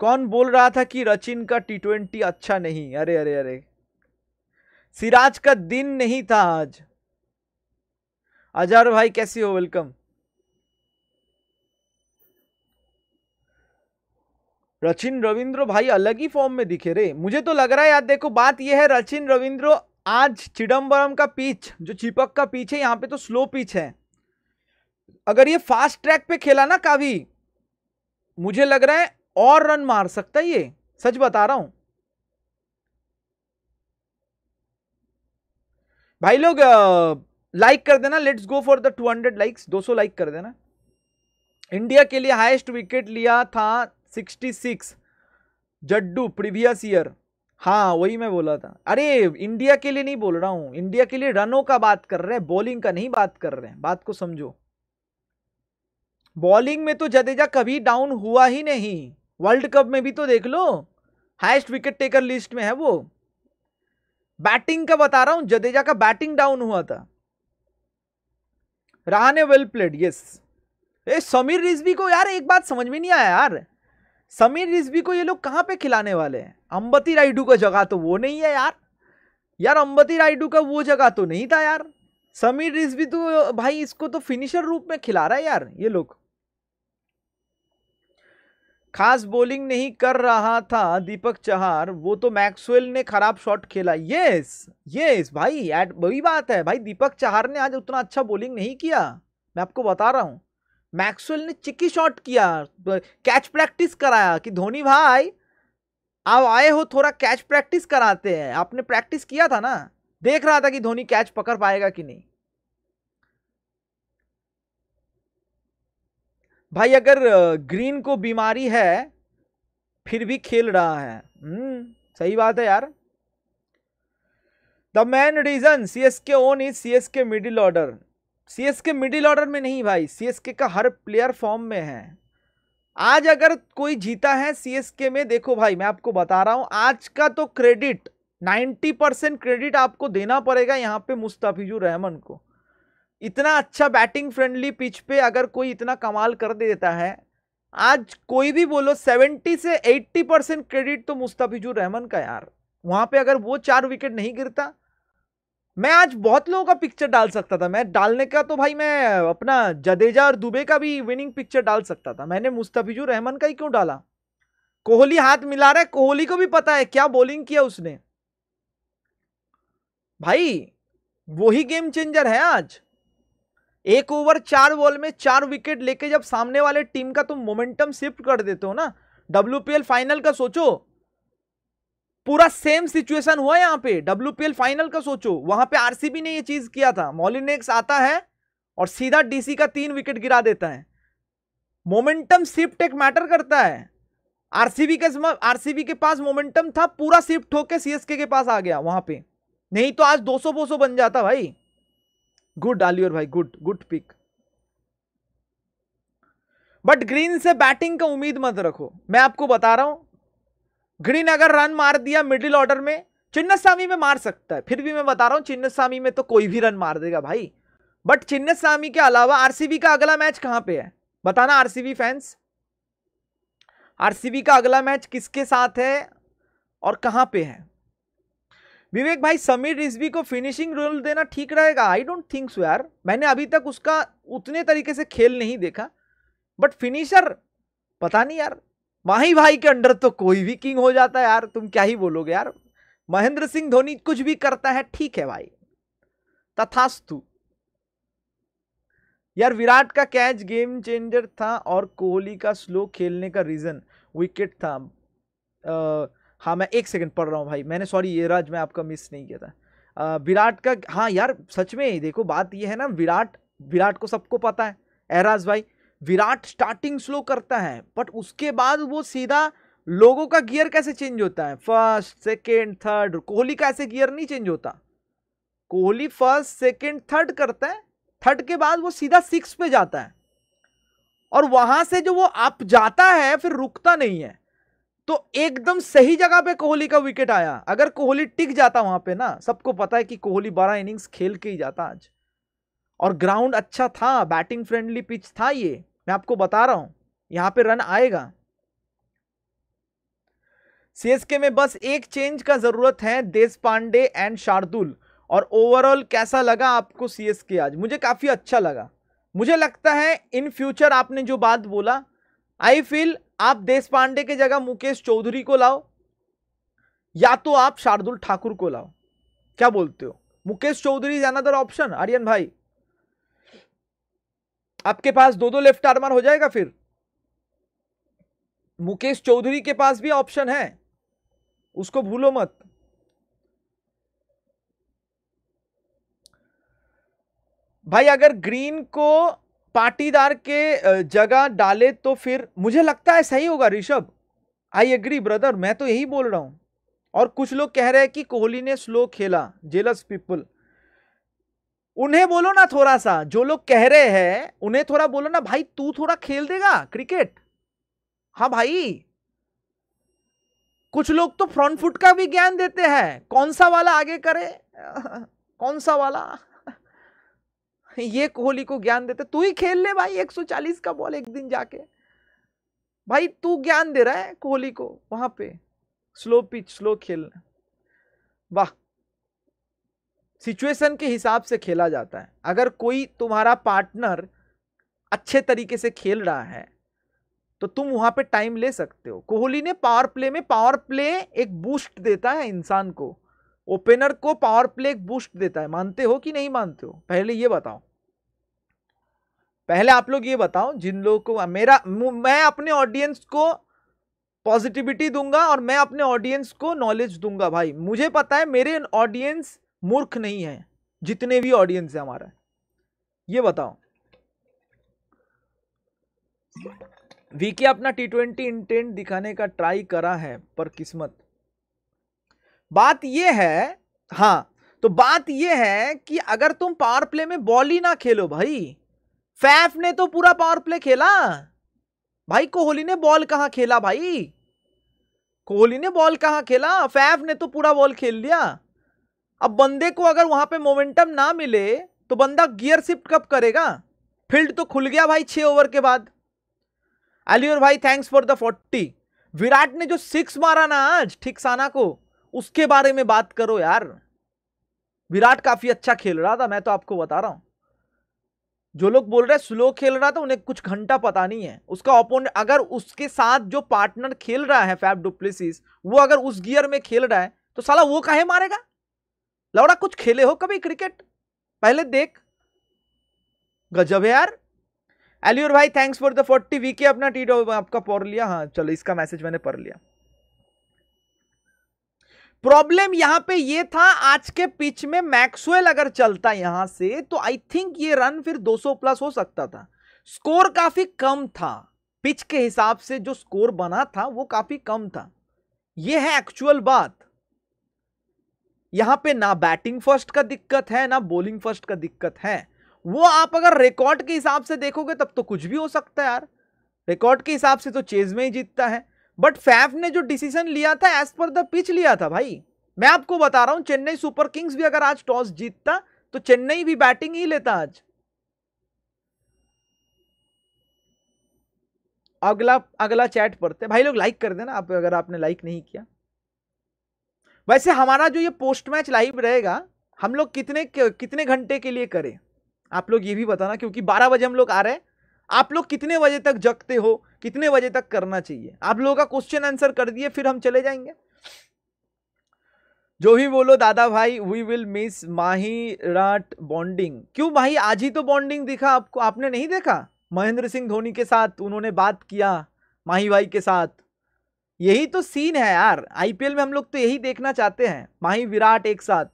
कौन बोल रहा था कि रचिन का टी ट्वेंटी अच्छा नहीं अरे अरे अरे सिराज का दिन नहीं था आज अजहर भाई कैसे हो वेलकम रचिन रविंद्र भाई अलग ही फॉर्म में दिखे रे मुझे तो लग रहा है यार देखो बात यह है रचिन रविंद्र आज चिदम्बरम का पिच जो चिपक का पिच है यहाँ पे तो स्लो पिच है अगर ये फास्ट ट्रैक पे खेला ना कावी मुझे लग रहा है और रन मार सकता है ये सच बता रहा हूं भाई लोग लाइक कर देना let's go for the 200 likes 200 like कर देना इंडिया के लिए हाईएस्ट विकेट लिया था sixty six Jaddu previous year हाँ वही मैं बोला था अरे इंडिया के लिए नहीं बोल रहा हूँ इंडिया के लिए रनों का बात कर रहे हैं बॉलिंग का नहीं बात कर रहे हैं बात को समझो बॉलिंग में तो जडेजा कभी डाउन हुआ ही नहीं वर्ल्ड कप में भी तो देख लो हाइस्ट विकेट टेकर लिस्ट में है वो बैटिंग का बता रहा हूं जडेजा का बैटिंग डाउन हुआ था Rahane well played yes a Sameer Rizvi को यार एक बात समझ में नहीं आया यार समीर रिजवी को ये लोग कहाँ पे खिलाने वाले हैं अंबती राइडू का जगह तो वो नहीं है यार यार अंबती राइडू का वो जगह तो नहीं था यार समीर रिजवी तो भाई इसको तो फिनिशर रूप में खिला रहा है यार ये लोग खास बॉलिंग नहीं कर रहा था दीपक चहार वो तो मैक्सवेल ने खराब शॉट खेला यस यस भाई एट वही बात है भाई दीपक चहार ने आज उतना अच्छा बॉलिंग नहीं किया मैं आपको बता रहा हूँ मैक्सवेल ने चिकी शॉट किया कैच प्रैक्टिस कराया कि धोनी भाई आप आए हो थोड़ा कैच प्रैक्टिस कराते हैं आपने प्रैक्टिस किया था ना देख रहा था कि धोनी कैच पकड़ पाएगा कि नहीं भाई अगर ग्रीन को बीमारी है फिर भी खेल रहा है हम्म सही बात है यार the main reason C S K own is C S K middle order C S K middle order में नहीं भाई सी एस के का हर प्लेयर फॉर्म में है आज अगर कोई जीता है सी एस के में देखो भाई मैं आपको बता रहा हूँ आज का तो क्रेडिट 90 परसेंट क्रेडिट आपको देना पड़ेगा यहाँ पे मुस्ताफिजुर रहमान को इतना अच्छा बैटिंग फ्रेंडली पिच पे अगर कोई इतना कमाल कर देता है आज कोई भी बोलो 70 से 80 परसेंट क्रेडिट तो मुस्ताफिजुर रहमान का यार वहाँ पे अगर वो चार विकेट नहीं गिरता मैं आज बहुत लोगों का पिक्चर डाल सकता था मैं डालने का तो भाई मैं अपना जडेजा और दुबे का भी विनिंग पिक्चर डाल सकता था मैंने मुस्तफिजुर रहमान का ही क्यों डाला कोहली हाथ मिला रहा है कोहली को भी पता है क्या बॉलिंग किया उसने भाई वही गेम चेंजर है आज एक ओवर चार बॉल में चार विकेट लेके जब सामने वाले टीम का तुम मोमेंटम शिफ्ट कर देते हो ना डब्ल्यू फाइनल का सोचो पूरा सेम सिचुएशन हुआ यहाँ पे डब्ल्यूपीएल फाइनल का सोचो वहां पे आरसीबी ने ये चीज किया था मोलिनेक्स आता है और सीधा डीसी का तीन विकेट गिरा देता है मोमेंटम शिफ्ट एक मैटर करता है आरसीबी के आरसीबी के पास मोमेंटम था पूरा शिफ्ट होके सीएसके के पास आ गया वहां पे नहीं तो आज 200 200 बन जाता भाई गुड डालियोर भाई good good pick but Green से बैटिंग का उम्मीद मत रखो मैं आपको बता रहा हूं ग्रीन अगर रन मार दिया मिडिल ऑर्डर में चिन्नस्वामी में मार सकता है फिर भी मैं बता रहा हूँ चिन्नस्वामी में तो कोई भी रन मार देगा भाई बट चिन्नस्वामी के अलावा आरसीबी का अगला मैच कहाँ पे है बताना आरसीबी फैंस आरसीबी का अगला मैच किसके साथ है और कहाँ पे है विवेक भाई समीर रिजवी को फिनिशिंग रोल देना ठीक रहेगा आई डोंट थिंक सो यार मैंने अभी तक उसका उतने तरीके से खेल नहीं देखा बट फिनिशर पता नहीं यार माही भाई के अंडर तो कोई भी किंग हो जाता है यार तुम क्या ही बोलोगे यार महेंद्र सिंह धोनी कुछ भी करता है ठीक है भाई तथास्तु यार विराट का कैच गेम चेंजर था और कोहली का स्लो खेलने का रीज़न विकेट था आ, हाँ मैं एक सेकंड पढ़ रहा हूँ भाई मैंने सॉरी ये राज मैं आपका मिस नहीं किया था विराट का हाँ यार सच में देखो बात ये है ना विराट विराट को सबको पता है एराज भाई विराट स्टार्टिंग स्लो करता है बट उसके बाद वो सीधा लोगों का गियर कैसे चेंज होता है फर्स्ट सेकेंड थर्ड कोहली का ऐसे गियर नहीं चेंज होता कोहली फर्स्ट सेकेंड थर्ड करता है थर्ड के बाद वो सीधा सिक्स पे जाता है और वहां से जो वो अप जाता है फिर रुकता नहीं है तो एकदम सही जगह पे कोहली का विकेट आया अगर कोहली टिक जाता वहां पे ना सबको पता है कि कोहली बारह इनिंग्स खेल के ही जाता आज और ग्राउंड अच्छा था बैटिंग फ्रेंडली पिच था ये मैं आपको बता रहा हूं यहां पे रन आएगा सीएसके में बस एक चेंज का जरूरत है देश पांडे एंड शार्दुल और ओवरऑल कैसा लगा आपको सीएसके आज मुझे काफी अच्छा लगा मुझे लगता है इन फ्यूचर आपने जो बात बोला आई फील आप देश पांडे के जगह मुकेश चौधरी को लाओ या तो आप शार्दुल ठाकुर को लाओ क्या बोलते हो Mukesh Choudhary is another option Aryan भाई आपके पास दो दो लेफ्ट आर्मर हो जाएगा फिर मुकेश चौधरी के पास भी ऑप्शन है उसको भूलो मत भाई अगर ग्रीन को पाटीदार के जगह डाले तो फिर मुझे लगता है सही होगा ऋषभ आई एग्री ब्रदर मैं तो यही बोल रहा हूं और कुछ लोग कह रहे हैं कि कोहली ने स्लो खेला जेलस पीपल उन्हें बोलो ना थोड़ा सा जो लोग कह रहे हैं उन्हें थोड़ा बोलो ना भाई तू थोड़ा खेल देगा क्रिकेट हाँ भाई कुछ लोग तो फ्रंट फुट का भी ज्ञान देते हैं कौन सा वाला आगे करे *laughs* कौन सा वाला *laughs* ये कोहली को ज्ञान देते तू ही खेल ले भाई 140 का बॉल एक दिन जाके भाई तू ज्ञान दे रहा है कोहली को वहां पे स्लो पिच स्लो खेलना वाह सिचुएशन के हिसाब से खेला जाता है अगर कोई तुम्हारा पार्टनर अच्छे तरीके से खेल रहा है तो तुम वहां पे टाइम ले सकते हो कोहली ने पावर प्ले में पावर प्ले एक बूस्ट देता है इंसान को ओपनर को पावर प्ले एक बूस्ट देता है मानते हो कि नहीं मानते हो पहले ये बताओ पहले आप लोग ये बताओ जिन लोगों को मेरा मैं अपने ऑडियंस को पॉजिटिविटी दूंगा और मैं अपने ऑडियंस को नॉलेज दूंगा भाई मुझे पता है मेरे ऑडियंस मूर्ख नहीं है जितने भी ऑडियंस है हमारा ये बताओ वीके अपना टी ट्वेंटी इंटेंट दिखाने का ट्राई करा है पर किस्मत बात यह है हाँ तो बात यह है कि अगर तुम पावर प्ले में बॉल ही ना खेलो भाई फैफ ने तो पूरा पावर प्ले खेला भाई कोहली ने बॉल कहाँ खेला भाई कोहली ने बॉल कहाँ खेला फैफ ने तो पूरा बॉल खेल लिया अब बंदे को अगर वहां पे मोमेंटम ना मिले तो बंदा गियर शिफ्ट कब करेगा फील्ड तो खुल गया भाई छह ओवर के बाद अलीवर भाई thanks for the forty Virat ने जो सिक्स मारा ना आज ठीक साना को उसके बारे में बात करो यार विराट काफी अच्छा खेल रहा था मैं तो आपको बता रहा हूं जो लोग बोल रहे स्लो खेल रहा था उन्हें कुछ घंटा पता नहीं है उसका ओपोनेंट अगर उसके साथ जो पार्टनर खेल रहा है फैब डुप्लेसिस वो अगर उस गियर में खेल रहा है तो साला वो काहे मारेगा लौड़ा कुछ खेले हो कभी क्रिकेट पहले देख गजब है यार एल्यूर भाई thanks for the forty VK अपना टी आपका पढ़ लिया हाँ चलो इसका मैसेज मैंने पढ़ लिया प्रॉब्लम यहां पे ये था आज के पिच में मैक्सवेल अगर चलता यहां से तो आई थिंक ये रन फिर 200 प्लस हो सकता था स्कोर काफी कम था पिच के हिसाब से जो स्कोर बना था वो काफी कम था ये है एक्चुअल बात यहाँ पे ना बैटिंग फर्स्ट का दिक्कत है ना बॉलिंग फर्स्ट का दिक्कत है वो आप अगर रिकॉर्ड के हिसाब से देखोगे तब तो कुछ भी हो सकता है यार रिकॉर्ड के हिसाब से तो चेज में ही जीतता है बट फैफ ने जो डिसीजन लिया था एज पर द पिच लिया था भाई मैं आपको बता रहा हूं चेन्नई सुपर किंग्स भी अगर आज टॉस जीतता तो चेन्नई भी बैटिंग ही लेता आज अगला अगला चैट पढ़ते भाई लोग लाइक कर देना आप अगर आपने लाइक नहीं किया वैसे हमारा जो ये पोस्ट मैच लाइव रहेगा हम लोग कितने कितने घंटे के लिए करें आप लोग ये भी बताना क्योंकि बारह बजे हम लोग आ रहे हैं आप लोग कितने बजे तक जगते हो कितने बजे तक करना चाहिए आप लोगों का क्वेश्चन आंसर कर दिए फिर हम चले जाएंगे जो भी बोलो दादा भाई वी विल मिस माही राट बॉन्डिंग क्यों भाई आज ही तो बॉन्डिंग दिखा आपको आपने नहीं देखा महेंद्र सिंह धोनी के साथ उन्होंने बात किया माही भाई के साथ यही तो सीन है यार आईपीएल में हम लोग तो यही देखना चाहते हैं माही विराट एक साथ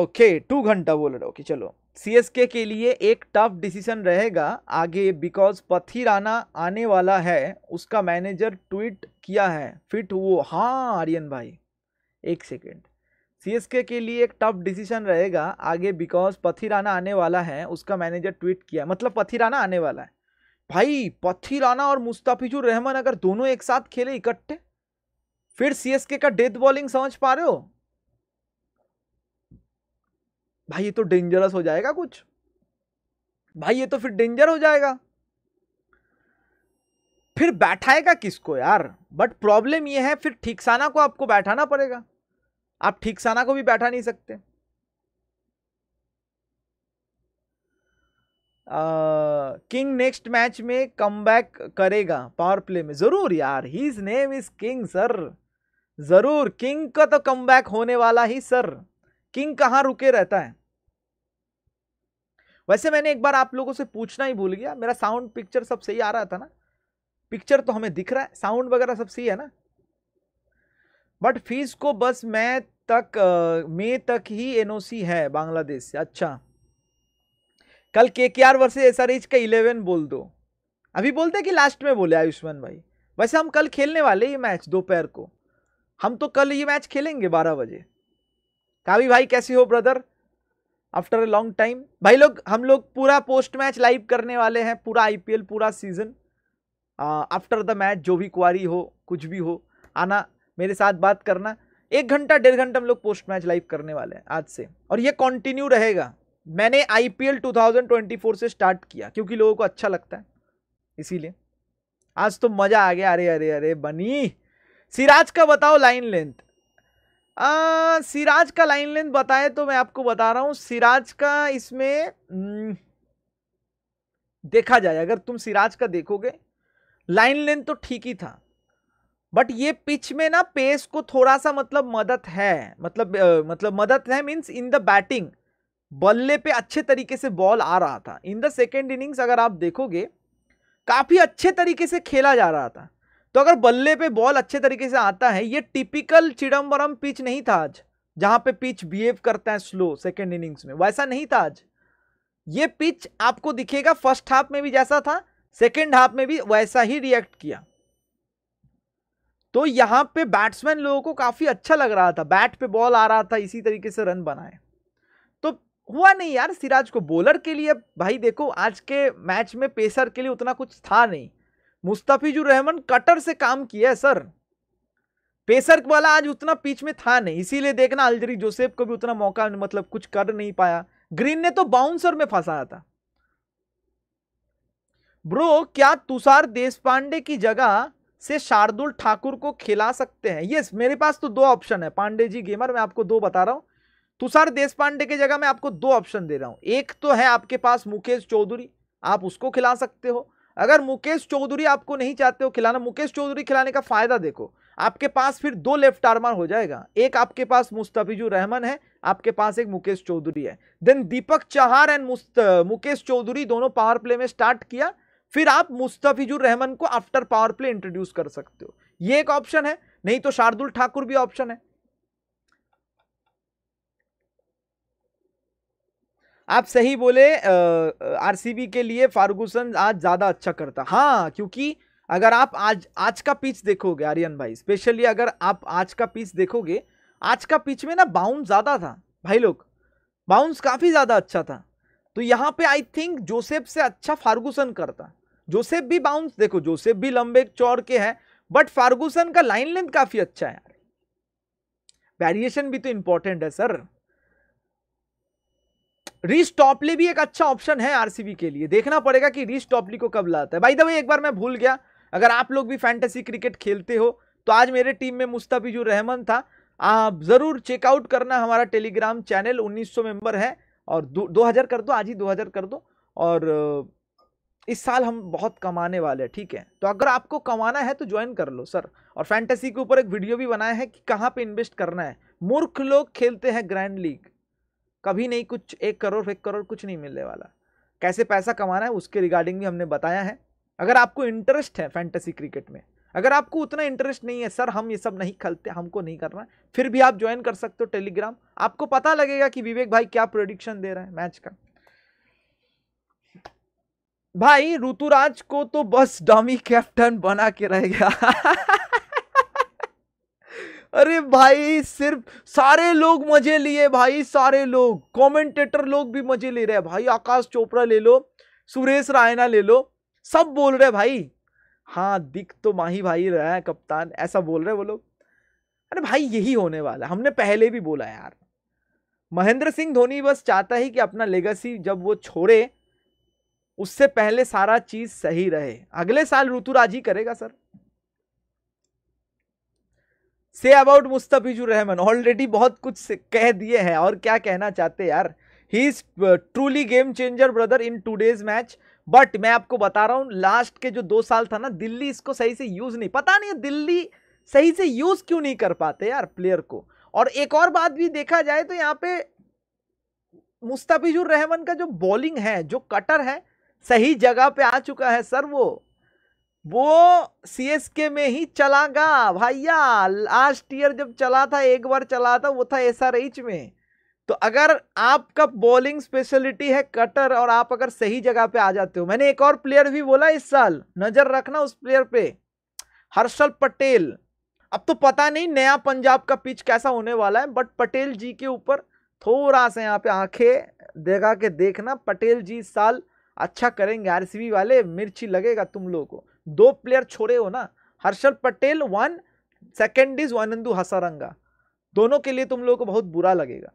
ओके टू घंटा बोल रहे ओके चलो सीएसके के लिए एक टफ डिसीजन रहेगा आगे बिकॉज पथी राना आने वाला है उसका मैनेजर ट्वीट किया है फिट वो हाँ आर्यन भाई एक सेकेंड सीएसके के लिए एक टफ डिसीजन रहेगा आगे बिकॉज पथी राना आने वाला है उसका मैनेजर ट्वीट किया मतलब पथी राना आने वाला है भाई पथी राना और मुस्ताफिजुर रहमान अगर दोनों एक साथ खेले इकट्ठे फिर सीएसके का डेथ बॉलिंग समझ पा रहे हो भाई ये तो डेंजरस हो जाएगा कुछ भाई ये तो फिर डेंजर हो जाएगा फिर बैठाएगा किसको यार बट प्रॉब्लम ये है फिर ठीकसाना को आपको बैठाना पड़ेगा आप ठीकसाना को भी बैठा नहीं सकते किंग नेक्स्ट मैच में कम करेगा पावर प्ले में जरूर यार his name is king sir जरूर किंग का तो कम होने वाला ही सर किंग कहाँ रुके रहता है वैसे मैंने एक बार आप लोगों से पूछना ही भूल गया मेरा साउंड पिक्चर सब सही आ रहा था ना पिक्चर तो हमें दिख रहा है साउंड वगैरह सब सही है ना बट फीस को बस मैं तक मई तक ही एनओसी है बांग्लादेश से अच्छा कल के K R versus S R H का इलेवन बोल दो अभी बोलते कि लास्ट में बोले आयुष्मान भाई वैसे हम कल खेलने वाले ये मैच दोपहर को हम तो कल ये मैच खेलेंगे बारह बजे काबी भाई कैसे हो brother after a long time भाई लोग हम लोग पूरा पोस्ट मैच लाइव करने वाले हैं पूरा आईपीएल पूरा सीजन आफ्टर द मैच जो भी क्वारी हो कुछ भी हो आना मेरे साथ बात करना एक घंटा डेढ़ घंटा हम लोग पोस्ट मैच लाइव करने वाले हैं आज से और ये कंटिन्यू रहेगा मैंने आईपीएल 2024 से स्टार्ट किया क्योंकि लोगों को अच्छा लगता है इसीलिए आज तो मज़ा आ गया अरे अरे अरे बनी सिराज का बताओ लाइन लेंथ सिराज का लाइन लेंथ बताए तो मैं आपको बता रहा हूँ सिराज का इसमें हम्म, देखा जाए अगर तुम सिराज का देखोगे लाइन लेंथ तो ठीक ही था बट ये पिच में ना पेस को थोड़ा सा मतलब मदद है मतलब मतलब मदद है मीन्स इन द बैटिंग बल्ले पे अच्छे तरीके से बॉल आ रहा था इन द सेकेंड इनिंग्स अगर आप देखोगे काफ़ी अच्छे तरीके से खेला जा रहा था तो अगर बल्ले पे बॉल अच्छे तरीके से आता है ये टिपिकल चिडम्बरम पिच नहीं था आज जहाँ पे पिच बिहेव करता है स्लो सेकेंड इनिंग्स में वैसा नहीं था आज ये पिच आपको दिखेगा फर्स्ट हाफ में भी जैसा था सेकेंड हाफ में भी वैसा ही रिएक्ट किया तो यहाँ पे बैट्समैन लोगों को काफ़ी अच्छा लग रहा था बैट पे बॉल आ रहा था इसी तरीके से रन बनाए हुआ नहीं यार सिराज को बॉलर के लिए भाई देखो आज के मैच में पेसर के लिए उतना कुछ था नहीं मुस्तफिजुर रहमान कटर से काम किया है सर पेसर वाला आज उतना पिच में था नहीं इसीलिए देखना अलजरी जोसेफ को भी उतना मौका मतलब कुछ कर नहीं पाया ग्रीन ने तो बाउंसर में फंसाया था ब्रो क्या तुषार देश पांडे की जगह से शार्दुल ठाकुर को खिला सकते हैं यस मेरे पास तो दो ऑप्शन है पांडे जी गेमर मैं आपको दो बता रहा हूं तुषार तो देशपांडे की जगह मैं आपको दो ऑप्शन दे रहा हूं एक तो है आपके पास मुकेश चौधरी आप उसको खिला सकते हो अगर मुकेश चौधरी आपको नहीं चाहते हो खिलाना मुकेश चौधरी खिलाने का फायदा देखो आपके पास फिर दो लेफ्ट आर्मर हो जाएगा एक आपके पास मुस्तफिजुर रहमान है आपके पास एक मुकेश चौधरी है देन दीपक चहार एंड मुकेश चौधरी दोनों पावर प्ले में स्टार्ट किया फिर आप मुस्तफिजुर रहमान को आफ्टर पावर प्ले इंट्रोड्यूस कर सकते हो ये एक ऑप्शन है नहीं तो शार्दुल ठाकुर भी ऑप्शन है आप सही बोले आरसीबी के लिए फार्गूसन आज ज़्यादा अच्छा करता हाँ क्योंकि अगर आप आज आज का पिच देखोगे आर्यन भाई स्पेशली अगर आप आज का पिच देखोगे आज का पिच में ना बाउंस ज़्यादा था भाई लोग बाउंस काफ़ी ज़्यादा अच्छा था तो यहाँ पे आई थिंक जोसेफ से अच्छा फार्गूसन करता जोसेफ भी बाउंस देखो जोसेफ भी लंबे चौड़ के हैं बट फार्गूसन का लाइन लेंथ काफ़ी अच्छा है यार वेरिएशन भी तो इम्पोर्टेंट है सर रीस टॉपली भी एक अच्छा ऑप्शन है आरसीबी के लिए देखना पड़ेगा कि रिस टॉपली को कब लाता है भाई दबाई एक बार मैं भूल गया अगर आप लोग भी फैंटेसी क्रिकेट खेलते हो तो आज मेरे टीम में मुस्ताफिजुर रहमान था आप ज़रूर चेकआउट करना हमारा टेलीग्राम चैनल 1900 मेंबर है और दो, दो हज़ार कर दो आज ही 2000 कर दो और इस साल हम बहुत कमाने वाले हैं ठीक है तो अगर आपको कमाना है तो ज्वाइन कर लो सर और फैंटेसी के ऊपर एक वीडियो भी बनाया है कि कहाँ पे इन्वेस्ट करना है मूर्ख लोग खेलते हैं ग्रैंड लीग कभी नहीं कुछ एक करोड़ एक करोड़ कुछ नहीं मिलने वाला कैसे पैसा कमाना है उसके रिगार्डिंग भी हमने बताया है अगर आपको इंटरेस्ट है फैंटेसी क्रिकेट में अगर आपको उतना इंटरेस्ट नहीं है सर हम ये सब नहीं खेलते हमको नहीं करना फिर भी आप ज्वाइन कर सकते हो टेलीग्राम आपको पता लगेगा कि विवेक भाई क्या प्रोडिक्शन दे रहे हैं मैच का भाई ऋतुराज को तो बस डॉमी कैप्टन बना के रह गया *laughs* अरे भाई सिर्फ सारे लोग मजे लिए भाई सारे लोग कमेंटेटर लोग भी मजे ले रहे हैं भाई आकाश चोपड़ा ले लो सुरेश रायना ले लो सब बोल रहे भाई हाँ दिख तो माही भाई रहा है कप्तान ऐसा बोल रहे वो लोग अरे भाई यही होने वाला हमने पहले भी बोला यार महेंद्र सिंह धोनी बस चाहता है कि अपना लेगेसी जब वो छोड़े उससे पहले सारा चीज सही रहे अगले साल ऋतुराज ही करेगा sir say about Mustafizur Rahman already बहुत कुछ कह दिए हैं और क्या कहना चाहते यार he is truly game changer brother in two days match but मैं आपको बता रहा हूँ लास्ट के जो दो साल था ना दिल्ली इसको सही से यूज़ नहीं पता नहीं दिल्ली सही से यूज़ क्यों नहीं कर पाते यार प्लेयर को और एक और बात भी देखा जाए तो यहाँ पे मुस्ताफिजुर रहमान का जो बॉलिंग है जो कटर है सही जगह पे आ चुका है सर वो वो सीएसके में ही चला गा भैया लास्ट ईयर जब चला था एक बार चला था वो था एस आर एच में तो अगर आपका बॉलिंग स्पेशलिटी है कटर और आप अगर सही जगह पे आ जाते हो मैंने एक और प्लेयर भी बोला इस साल नज़र रखना उस प्लेयर पे हर्षल पटेल अब तो पता नहीं नया पंजाब का पिच कैसा होने वाला है बट पटेल जी के ऊपर थोड़ा सा यहाँ पे आंखें देगा के देखना पटेल जी इस साल अच्छा करेंगे आरसीबी वाले मिर्ची लगेगा तुम लोगों को दो प्लेयर छोड़े हो ना Harshal Patel one second is Wanindu Hasaranga दोनों के लिए तुम लोगों को बहुत बुरा लगेगा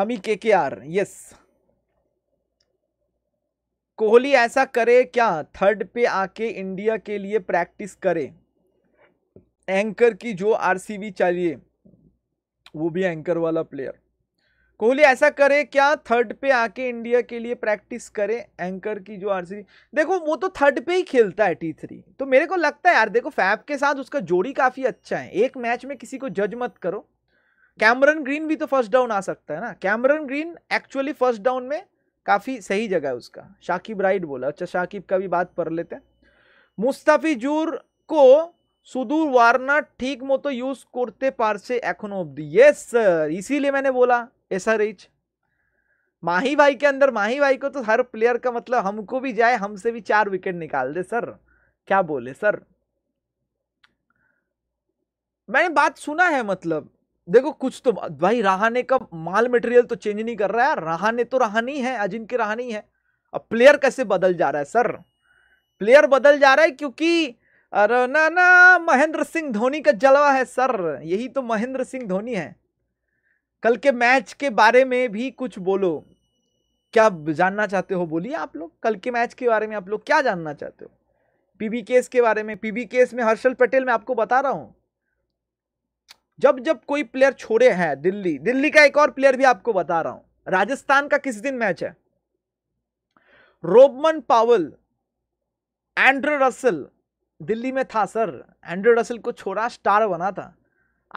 आमी के के आर यस कोहली ऐसा करे क्या थर्ड पे आके इंडिया के लिए प्रैक्टिस करे एंकर की जो आरसीबी चाहिए वो भी एंकर वाला प्लेयर कोहली ऐसा करे क्या थर्ड पे आके इंडिया के लिए प्रैक्टिस करे एंकर की जो आर देखो वो तो थर्ड पे ही खेलता है टी थ्री तो मेरे को लगता है यार देखो फैब के साथ उसका जोड़ी काफ़ी अच्छा है एक मैच में किसी को जज मत करो कैमरन ग्रीन भी तो फर्स्ट डाउन आ सकता है ना Cameron Green actually first down में काफ़ी सही जगह है उसका शाकिब राइट बोला अच्छा शाकिब का भी बात कर लेते हैं जूर को सुदूर वारना ठीक मत यूज करते পারছে येस सर इसीलिए मैंने बोला एस आर एच माही भाई के अंदर माही भाई को तो हर प्लेयर का मतलब हमको भी जाए हमसे भी चार विकेट निकाल दे सर क्या बोले सर मैंने बात सुना है मतलब देखो कुछ तो भाई रहाने का माल मटेरियल तो चेंज नहीं कर रहा तो है रहाने तो रहानी है अजिंक्य रहानी है अब प्लेयर कैसे बदल जा रहा है सर प्लेयर बदल जा रहा है क्योंकि अरे ना ना महेंद्र सिंह धोनी का जलवा है सर यही तो महेंद्र सिंह धोनी है कल के मैच के बारे में भी कुछ बोलो क्या जानना चाहते हो बोलिए आप लोग कल के मैच के बारे में आप लोग क्या जानना चाहते हो पीबी केस के बारे में पीबी केस में हर्षल पटेल मैं आपको बता रहा हूं जब जब कोई प्लेयर छोड़े हैं दिल्ली दिल्ली का एक और प्लेयर भी आपको बता रहा हूं राजस्थान का किस दिन मैच है रोबमन पावल एंड्रो रसल दिल्ली में था सर एंड्रू रसल को छोड़ा स्टार बना था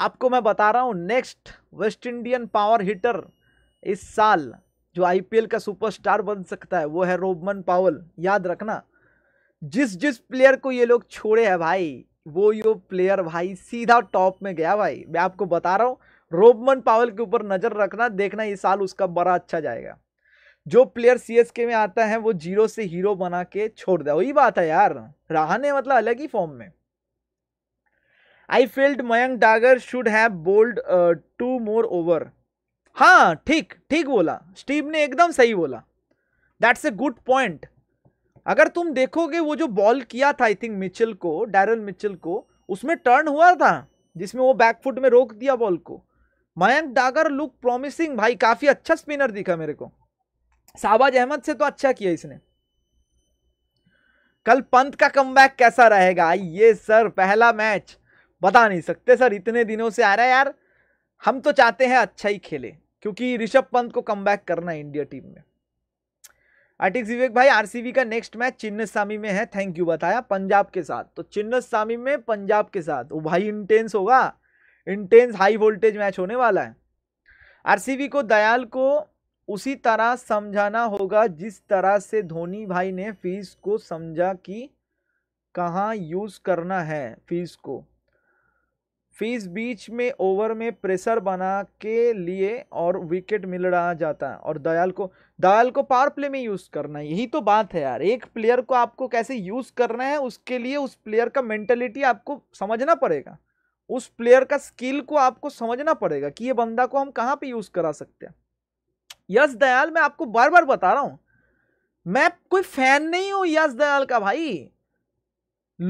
आपको मैं बता रहा हूँ next West Indian power hitter इस साल जो आईपीएल का सुपरस्टार बन सकता है वो है रोबमन पावल याद रखना जिस जिस प्लेयर को ये लोग छोड़े हैं भाई वो यो प्लेयर भाई सीधा टॉप में गया भाई मैं आपको बता रहा हूँ रोबमन पावल के ऊपर नज़र रखना देखना ये साल उसका बड़ा अच्छा जाएगा जो प्लेयर के में आता है वो जीरो से हीरो बना के छोड़ दिया वही बात है यार रहा ने मतलब अलग ही फॉर्म में I field Mayank Dagar should have bowled two more over हाँ ठीक ठीक बोला स्टीव ने एकदम सही बोला दैट्स ए गुड पॉइंट अगर तुम देखोगे वो जो बॉल किया था आई थिंक मिचल को डैरल मिचल को उसमें टर्न हुआ था जिसमें वो बैकफुट में रोक दिया बॉल को मयंक डागर लुक प्रॉमिसिंग भाई काफ़ी अच्छा स्पिनर दिखा मेरे को शाहबाज अहमद से तो अच्छा किया इसने कल पंत का कम कैसा रहेगा ये सर पहला मैच बता नहीं सकते सर इतने दिनों से आ रहा है यार हम तो चाहते हैं अच्छा ही खेले क्योंकि ऋषभ पंत को कम करना है इंडिया टीम में आर्टिक्स विवेक भाई आरसीबी का नेक्स्ट मैच चिन्नस में है थैंक यू बताया पंजाब के साथ तो चिन्नस में पंजाब के साथ वो भाई इंटेंस होगा इंटेंस हाई वोल्टेज मैच होने वाला है आरसीबी को दयाल को उसी तरह समझाना होगा जिस तरह से धोनी भाई ने फीस को समझा कि कहाँ यूज़ करना है फीस को फीस बीच में ओवर में प्रेशर बना के लिए और विकेट मिल रहा जाता है और दयाल को दयाल को पावर प्ले में यूज़ करना है यही तो बात है यार एक प्लेयर को आपको कैसे यूज़ करना है उसके लिए उस प्लेयर का मेंटेलिटी आपको समझना पड़ेगा उस प्लेयर का स्किल को आपको समझना पड़ेगा कि ये बंदा को हम कहाँ पे यूज़ करा सकते हैं यश दयाल मैं आपको बार बार बता रहा हूं मैं कोई फैन नहीं हूं यश दयाल का भाई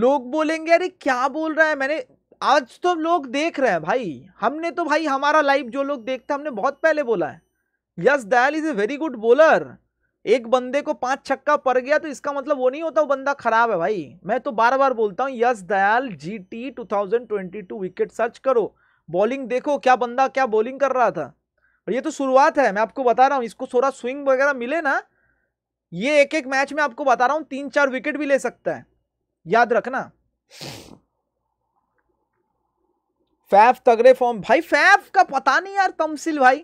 लोग बोलेंगे अरे क्या बोल रहा है मैंने आज तो लोग देख रहे हैं भाई हमने तो भाई हमारा लाइव जो लोग देखते हैं हमने बहुत पहले बोला है Yash Dayal is a very good bowler एक बंदे को पांच छक्का पड़ गया तो इसका मतलब वो नहीं होता वो बंदा खराब है भाई मैं तो बार बार बोलता हूँ Yash Dayal G T two wicket search करो बॉलिंग देखो क्या बंदा क्या बॉलिंग कर रहा था और ये तो शुरुआत है मैं आपको बता रहा हूँ इसको थोड़ा स्विंग वगैरह मिले ना ये एक एक मैच में आपको बता रहा हूँ तीन चार विकेट भी ले सकता है याद रखना फैफ तगड़े फॉर्म भाई फैफ का पता नहीं यार तमसिल भाई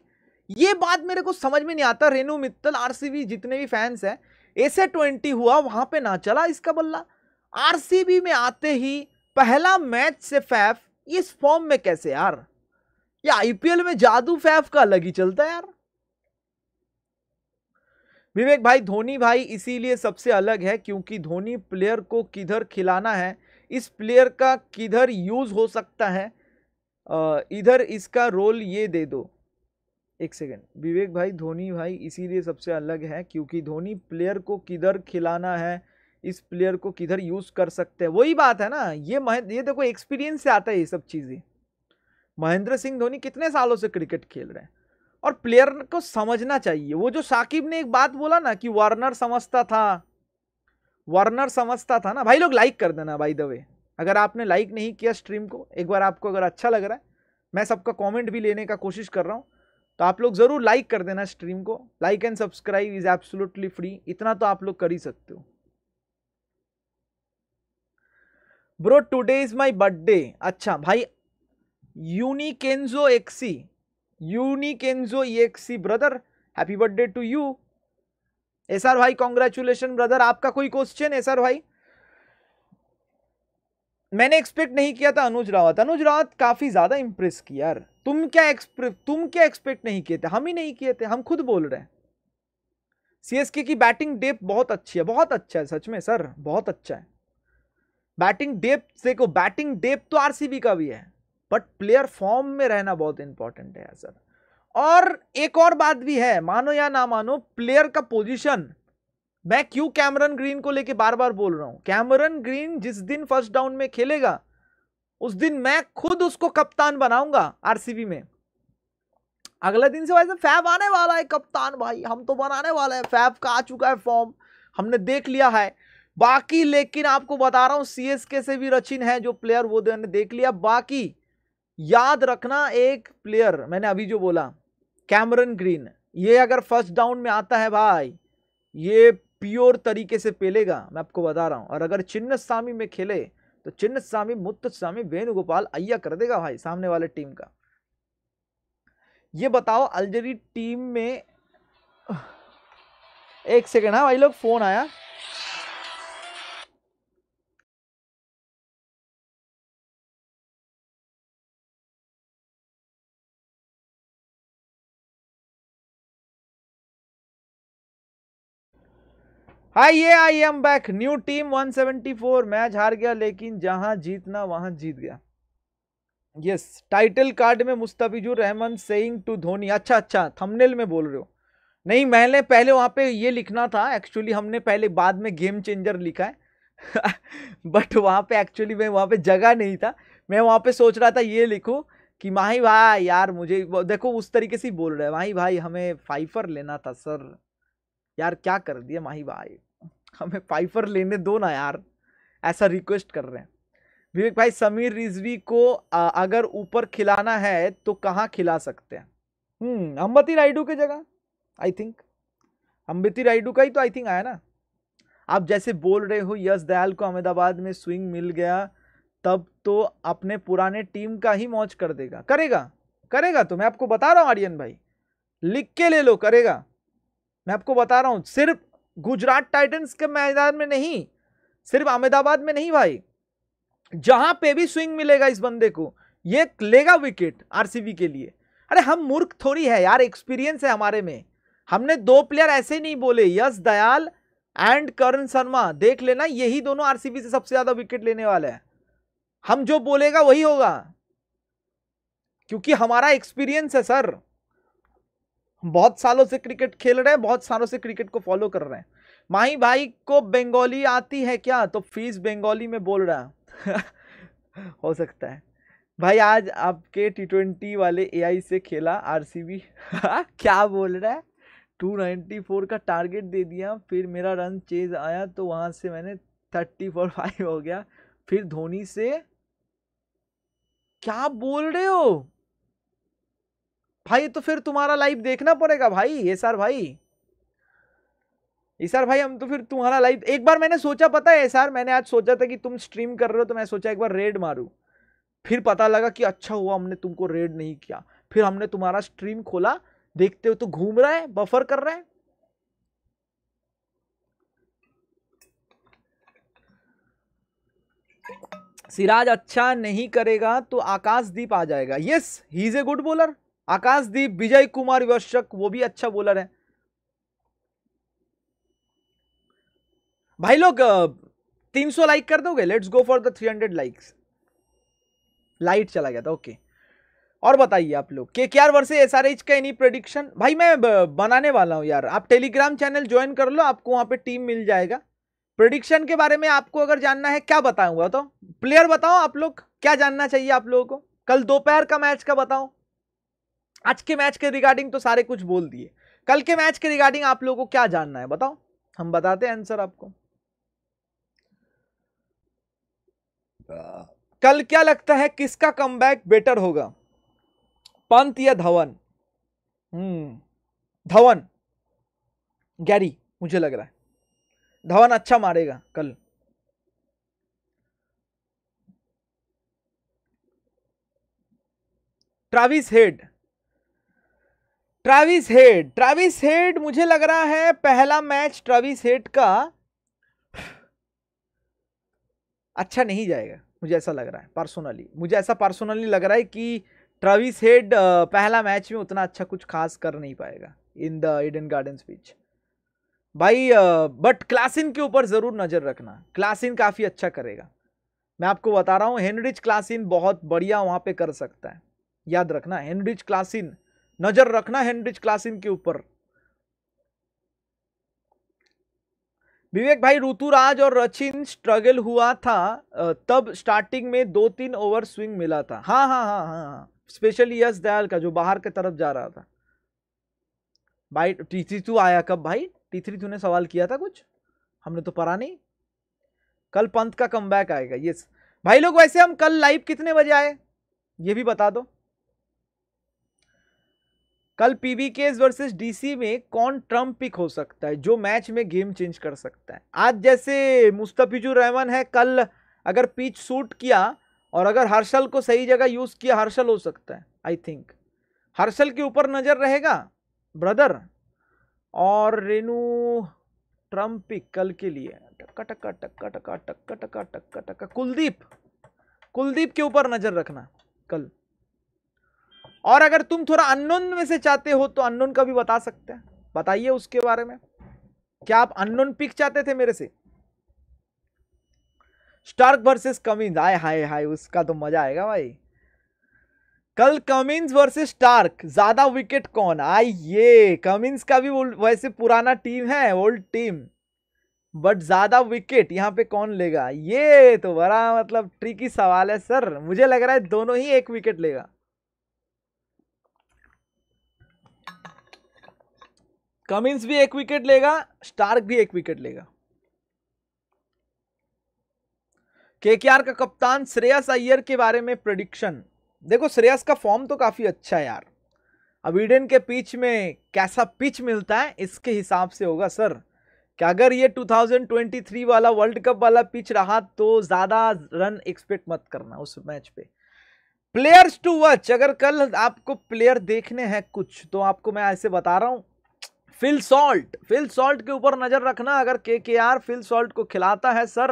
ये बात मेरे को समझ में नहीं आता रेनू मित्तल आरसीबी जितने भी फैंस हैं ऐसे ट्वेंटी हुआ वहां पे ना चला इसका बल्ला आरसीबी में आते ही पहला मैच से फैफ इस फॉर्म में कैसे यार या आईपीएल में जादू फैफ का अलग ही चलता है यार विवेक भाई धोनी भाई इसीलिए सबसे अलग है क्योंकि धोनी प्लेयर को किधर खिलाना है इस प्लेयर का किधर यूज हो सकता है इधर इसका रोल ये दे दो एक सेकेंड विवेक भाई धोनी भाई इसीलिए सबसे अलग है क्योंकि धोनी प्लेयर को किधर खिलाना है इस प्लेयर को किधर यूज़ कर सकते हैं वही बात है ना ये मह ये देखो एक्सपीरियंस से आता है ये सब चीज़ें महेंद्र सिंह धोनी कितने सालों से क्रिकेट खेल रहे हैं और प्लेयर को समझना चाहिए वो जो साकिब ने एक बात बोला ना कि वार्नर समझता था वार्नर समझता था ना भाई लोग लाइक कर देना भाई द वे अगर आपने लाइक नहीं किया स्ट्रीम को एक बार आपको अगर अच्छा लग रहा है मैं सबका कमेंट भी लेने का कोशिश कर रहा हूँ तो आप लोग ज़रूर लाइक कर देना स्ट्रीम को like and subscribe is absolutely free इतना तो आप लोग कर ही सकते हो bro today is my birthday अच्छा भाई एक्सी यूनिकेन्जो एक्सी brother happy birthday to you S R भाई कॉन्ग्रेचुलेशन ब्रदर आपका कोई क्वेश्चन एस आर भाई मैंने एक्सपेक्ट नहीं किया था अनुज रावत अनुज रावत काफी ज्यादा इंप्रेस किया यार तुम क्या एक्सपेक्ट तुम क्या एक्सपेक्ट नहीं किए थे हम ही नहीं किए थे हम खुद बोल रहे हैं सीएसके की बैटिंग डेप बहुत अच्छी है बहुत अच्छा है सच में सर बहुत अच्छा है बैटिंग डेप देखो बैटिंग डेप तो आरसीबी का भी है बट प्लेयर फॉर्म में रहना बहुत इंपॉर्टेंट है सर और एक और बात भी है मानो या ना मानो प्लेयर का पोजीशन मैं क्यों कैमरन ग्रीन को लेके बार बार बोल रहा हूं कैमरन ग्रीन जिस दिन फर्स्ट डाउन में खेलेगा उस दिन मैं खुद उसको कप्तान बनाऊंगा आरसीबी में अगले दिन से वैसे फैब आने वाला है कप्तान भाई हम तो बनाने वाला है फैब का आ चुका है फॉर्म हमने देख लिया है बाकी लेकिन आपको बता रहा हूं सीएसके से भी रचिन है जो प्लेयर वो देख लिया बाकी याद रखना एक प्लेयर मैंने अभी जो बोला कैमरन ग्रीन ये अगर फर्स्ट डाउन में आता है भाई ये प्योर तरीके से पेलेगा मैं आपको बता रहा हूँ और अगर चिन्न स्वामी में खेले तो चिन्न स्वामी मुत्त स्वामी वेणुगोपाल अय्या कर देगा भाई सामने वाले टीम का ये बताओ अलजरी टीम में एक सेकेंड है हाँ भाई लोग फ़ोन आया आइए I am back new team 174 match हार गया लेकिन जहां जीतना वहां जीत गया यस टाइटल कार्ड में मुस्तफिजुर रहमान सेइंग टू धोनी अच्छा अच्छा थंबनेल में बोल रहे हो नहीं मैंने पहले वहाँ पे ये लिखना था एक्चुअली हमने पहले बाद में गेम चेंजर लिखा है बट *laughs* वहाँ पे एक्चुअली मैं वहाँ पे जगह नहीं था मैं वहाँ पे सोच रहा था ये लिखूँ कि माही भाई यार मुझे देखो उस तरीके से बोल रहे हैं माही भाई हमें फाइफर लेना था सर यार क्या कर दिया माही भाई हमें पाइपर लेने दो ना यार ऐसा रिक्वेस्ट कर रहे हैं विवेक भाई समीर रिजवी को आ, अगर ऊपर खिलाना है तो कहाँ खिला सकते हैं हम्म अम्बती राइडू की जगह आई थिंक अम्बती राइडू का ही तो आई थिंक आया ना आप जैसे बोल रहे हो यश दयाल को अहमदाबाद में स्विंग मिल गया तब तो अपने पुराने टीम का ही मौज कर देगा करेगा करेगा तो मैं आपको बता रहा हूँ आर्यन भाई लिख के ले लो करेगा मैं आपको बता रहा हूँ सिर्फ गुजरात टाइटन्स के मैदान में नहीं सिर्फ अहमदाबाद में नहीं भाई जहां पे भी स्विंग मिलेगा इस बंदे को ये लेगा विकेट आरसीबी के लिए अरे हम मूर्ख थोड़ी है यार एक्सपीरियंस है हमारे में हमने दो प्लेयर ऐसे नहीं बोले यश दयाल एंड करण शर्मा देख लेना यही दोनों आरसीबी से सबसे ज्यादा विकेट लेने वाले हैं हम जो बोलेगा वही होगा क्योंकि हमारा एक्सपीरियंस है सर बहुत सालों से क्रिकेट खेल रहे हैं बहुत सालों से क्रिकेट को फॉलो कर रहे हैं माही भाई को बंगाली आती है क्या तो फीस बंगाली में बोल रहा *laughs* हो सकता है भाई आज आपके टी ट्वेंटी वाले आई से खेला बी *laughs* क्या बोल रहा है टू नाइन्टी फोर का टारगेट दे दिया फिर मेरा रन चेज आया तो वहाँ से मैंने थर्टी फोर फाइव हो गया फिर धोनी से क्या बोल रहे हो भाई तो फिर तुम्हारा लाइव देखना पड़ेगा भाई ये सर भाई सर भाई हम तो फिर तुम्हारा लाइव एक बार मैंने सोचा पता है सर मैंने आज सोचा था कि तुम स्ट्रीम कर रहे हो तो मैं सोचा एक बार रेड मारू फिर पता लगा कि अच्छा हुआ हमने तुमको रेड नहीं किया फिर हमने तुम्हारा स्ट्रीम खोला देखते हो तो घूम रहा है बफर कर रहा है सिराज अच्छा नहीं करेगा तो आकाशदीप आ जाएगा yes he is a good bowler Akashdeep Vijay Kumar Vyshak वो भी अच्छा बोलर है भाई लोग 300 लाइक कर दोगे let's go for the 300 likes light चला गया था ओके और बताइए आप लोग K R versus S R H का एनी प्रोडिक्शन भाई मैं बनाने वाला हूँ यार आप टेलीग्राम चैनल ज्वाइन कर लो आपको वहाँ पे टीम मिल जाएगा प्रोडिक्शन के बारे में आपको अगर जानना है क्या बताऊंगा तो प्लेयर बताओ आप लोग क्या जानना चाहिए आप लोगों को कल दोपहर का मैच का बताओ आज के मैच के रिगार्डिंग तो सारे कुछ बोल दिए कल के मैच के रिगार्डिंग आप लोगों को क्या जानना है बताओ हम बताते हैं आंसर आपको कल क्या लगता है किसका कम बेटर होगा पंत या धवन हम्म धवन गैरी मुझे लग रहा है धवन अच्छा मारेगा कल Travis Head Travis Head Travis Head मुझे लग रहा है पहला मैच ट्रेविस हेड का अच्छा नहीं जाएगा मुझे ऐसा लग रहा है पर्सनली मुझे ऐसा पर्सनली लग रहा है कि ट्रेविस हेड पहला मैच में उतना अच्छा कुछ खास कर नहीं पाएगा in the Eden Garden speech भाई बट क्लासिन के ऊपर ज़रूर नज़र रखना क्लासिन काफ़ी अच्छा करेगा मैं आपको बता रहा हूँ हेनरिच क्लासिन बहुत बढ़िया वहाँ पे कर सकता है याद रखना हेनरिच क्लासिन नजर रखना हेनरिच क्लासिन के ऊपर विवेक भाई ऋतुराज और रचिन स्ट्रगल हुआ था तब स्टार्टिंग में दो तीन ओवर स्विंग मिला था हाँ हाँ हाँ हाँ हाँ स्पेशली यश दयाल का जो बाहर के तरफ जा रहा था भाई टी टू आया कब भाई टी थ्री ने सवाल किया था कुछ हमने तो पढ़ा नहीं कल पंथ का कम आएगा यस भाई लोग वैसे हम कल लाइव कितने बजे आए ये भी बता दो कल केस वर्सेस डीसी में कौन ट्रम्प पिक हो सकता है जो मैच में गेम चेंज कर सकता है आज जैसे मुस्तफिजुर रहमान है कल अगर पिच सूट किया और अगर हर्षल को सही जगह यूज़ किया हर्षल हो सकता है आई थिंक हर्षल के ऊपर नज़र रहेगा ब्रदर और रेनू ट्रम्प पिक कल के लिए टक्का टक्का टक्का टक्का टक्का टक्का टक्का टक्का कुलदीप कुलदीप के ऊपर नज़र रखना कल और अगर तुम थोड़ा अनोन में से चाहते हो तो अनोन का भी बता सकते हैं बताइए उसके बारे में क्या आप अनोन पिक चाहते थे मेरे से स्टार्क वर्सेस कमिंस आए हाय हाय उसका तो मजा आएगा भाई कल कमिंस वर्सेस स्टार्क ज्यादा विकेट कौन आइए कमिंस का भी वैसे पुराना टीम है ओल्ड टीम बट ज्यादा विकेट यहाँ पे कौन लेगा ये तो बड़ा मतलब ट्रिकी सवाल है सर मुझे लग रहा है दोनों ही एक विकेट लेगा कमिंस भी एक विकेट लेगा स्टार्क भी एक विकेट लेगा केकेआर का कप्तान श्रेयस अय्यर के बारे में प्रडिक्शन देखो श्रेयस का फॉर्म तो काफी अच्छा है यार अब ईडन के पिच में कैसा पिच मिलता है इसके हिसाब से होगा सर कि अगर ये 2023 वाला वर्ल्ड कप वाला पिच रहा तो ज़्यादा रन एक्सपेक्ट मत करना उस मैच पे प्लेयर्स टू वॉच अगर कल आपको प्लेयर देखने हैं कुछ तो आपको मैं ऐसे बता रहा हूँ फिल सॉल्ट फिल सॉल्ट के ऊपर नज़र रखना अगर के के आर फिल सॉल्ट को खिलाता है सर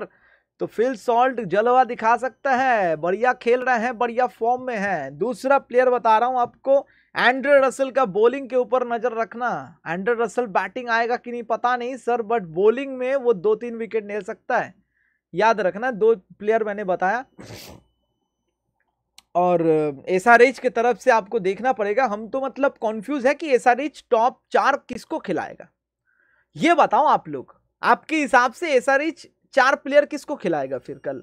तो फिल सॉल्ट जलवा दिखा सकता है बढ़िया खेल रहे हैं बढ़िया फॉर्म में है दूसरा प्लेयर बता रहा हूँ आपको एंड्रे रसल का बॉलिंग के ऊपर नज़र रखना एंड्रे रसल बैटिंग आएगा कि नहीं पता नहीं सर बट बॉलिंग में वो दो तीन विकेट ले सकता है याद रखना दो प्लेयर मैंने बताया और एस आर एच की तरफ से आपको देखना पड़ेगा हम तो मतलब कॉन्फ्यूज है कि एस आर एच टॉप चार किसको खिलाएगा ये बताओ आप लोग आपके हिसाब से एस आर एच चार प्लेयर किसको खिलाएगा फिर कल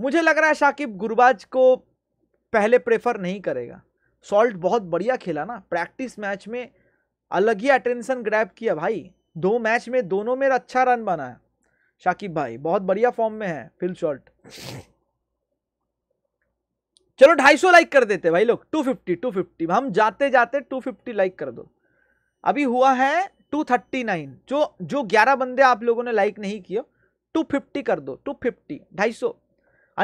मुझे लग रहा है शाकिब गुरबाज को पहले प्रेफर नहीं करेगा सॉल्ट बहुत बढ़िया खेला ना प्रैक्टिस मैच में अलग ही अटेंशन ग्रैप किया भाई दो मैच में दोनों में अच्छा रन बनाया शाकिब भाई बहुत बढ़िया फॉर्म में है फिल शॉल्ट चलो 250 लाइक कर देते भाई लोग 250 250 हम जाते जाते 250 लाइक कर दो अभी हुआ है 239 जो जो 11 बंदे आप लोगों ने लाइक नहीं किया 250 कर दो 250 सौ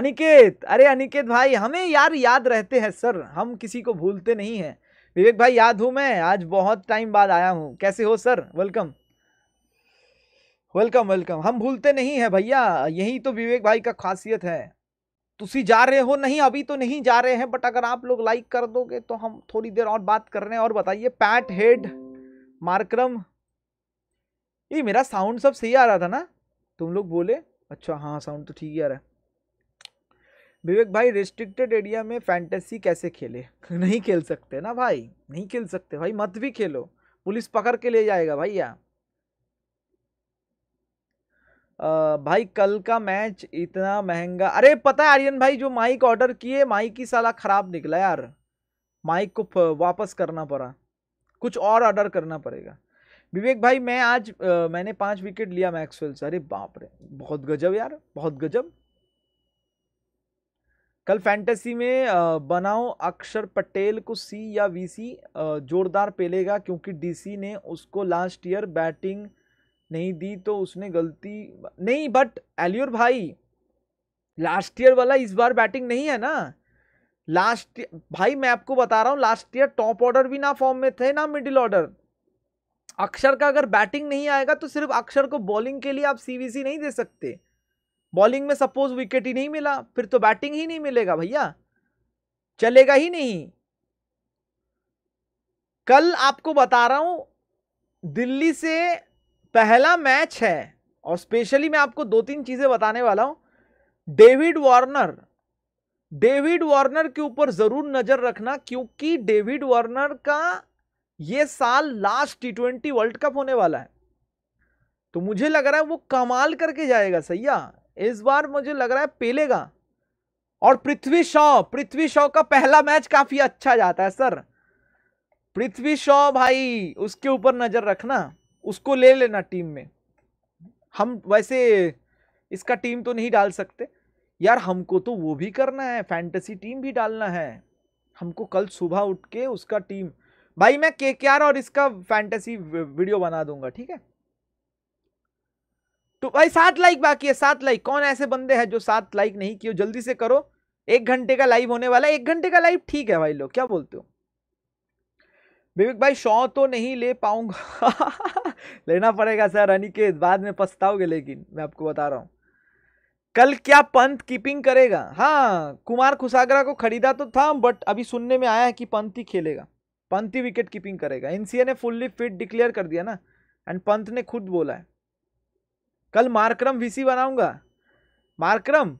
अनिकेत अरे अनिकेत भाई हमें यार याद रहते हैं सर हम किसी को भूलते नहीं हैं विवेक भाई याद हूँ मैं आज बहुत टाइम बाद आया हूँ कैसे हो सर वेलकम वेलकम वेलकम हम भूलते नहीं हैं भैया यही तो विवेक भाई का खासियत है ਤੁਸੀਂ जा रहे हो नहीं अभी तो नहीं जा रहे हैं बट अगर आप लोग लाइक कर दोगे तो हम थोड़ी देर और बात कर रहे हैं और बताइए पैट हेड मार्क्रम ये मेरा साउंड सब सही आ रहा था ना तुम लोग बोले अच्छा हाँ साउंड तो ठीक ही आ रहा है विवेक भाई रिस्ट्रिक्टेड एरिया में फैंटेसी कैसे खेले *laughs* नहीं खेल सकते ना भाई नहीं खेल सकते भाई मत भी खेलो पुलिस पकड़ के ले जाएगा भैया भाई कल का मैच इतना महंगा अरे पता है आर्यन भाई जो माइक ऑर्डर किए माइक ही साला ख़राब निकला यार माइक को वापस करना पड़ा कुछ और ऑर्डर करना पड़ेगा विवेक भाई मैं आज आ, मैंने पाँच विकेट लिया मैक्सवेल से अरे बाप रे बहुत गजब यार बहुत गजब कल फैंटेसी में बनाओ अक्षर पटेल को सी या वीसी जोरदार पेलेगा क्योंकि डीसी ने उसको लास्ट ईयर बैटिंग नहीं दी तो उसने गलती नहीं बट एलियोर भाई लास्ट ईयर वाला इस बार बैटिंग नहीं है ना लास्ट भाई मैं आपको बता रहा हूँ लास्ट ईयर टॉप ऑर्डर भी ना फॉर्म में थे ना मिडिल ऑर्डर अक्षर का अगर बैटिंग नहीं आएगा तो सिर्फ अक्षर को बॉलिंग के लिए आप सीवीसी नहीं दे सकते बॉलिंग में सपोज विकेट ही नहीं मिला फिर तो बैटिंग ही नहीं मिलेगा भैया चलेगा ही नहीं कल आपको बता रहा हूं दिल्ली से पहला मैच है और स्पेशली मैं आपको दो तीन चीज़ें बताने वाला हूँ डेविड वार्नर डेविड वार्नर के ऊपर ज़रूर नज़र रखना क्योंकि डेविड वार्नर का ये साल last T twenty world cup होने वाला है तो मुझे लग रहा है वो कमाल करके जाएगा सैया इस बार मुझे लग रहा है पेलेगा और पृथ्वी शॉ पृथ्वी शॉ का पहला मैच काफ़ी अच्छा जाता है सर पृथ्वी शॉ भाई उसके ऊपर नज़र रखना उसको ले लेना टीम में हम वैसे इसका टीम तो नहीं डाल सकते यार हमको तो वो भी करना है फैंटेसी टीम भी डालना है हमको कल सुबह उठ के उसका टीम भाई मैं के के आर और इसका फैंटेसी वीडियो बना दूंगा ठीक है तो भाई सात लाइक बाकी है सात लाइक कौन ऐसे बंदे हैं जो सात लाइक नहीं किए जल्दी से करो एक घंटे का लाइव होने वाला है एक घंटे का लाइव ठीक है भाई लोग क्या बोलते हो विवेक भाई शौ तो नहीं ले पाऊंगा *laughs* लेना पड़ेगा सर अनिकेत बाद में पछताओगे लेकिन मैं आपको बता रहा हूँ कल क्या पंत कीपिंग करेगा हाँ कुमार खुसागरा को खरीदा तो था बट अभी सुनने में आया है कि पंत ही खेलेगा पंत ही विकेट कीपिंग करेगा एनसीए ने फुल्ली फिट डिक्लेयर कर दिया ना एंड पंत ने खुद बोला है कल मार्क्रम वीसी बनाऊंगा मार्क्रम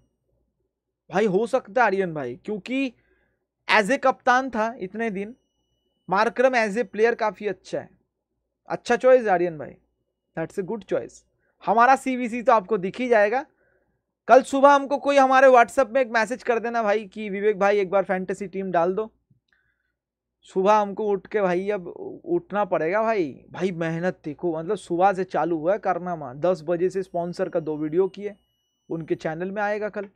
भाई हो सकता है आर्यन भाई क्योंकि एज ए कप्तान था इतने दिन मार्क्रम एज ए प्लेयर काफ़ी अच्छा है अच्छा चॉइस आर्यन भाई दैट्स ए गुड चॉइस हमारा सीवीसी तो आपको दिख ही जाएगा कल सुबह हमको कोई हमारे व्हाट्सएप में एक मैसेज कर देना भाई कि विवेक भाई एक बार फैंटेसी टीम डाल दो सुबह हमको उठ के भाई अब उठना पड़ेगा भाई भाई मेहनत देखो मतलब सुबह से चालू हुआ है कारनामा दस बजे से स्पॉन्सर का दो वीडियो किए उनके चैनल में आएगा कल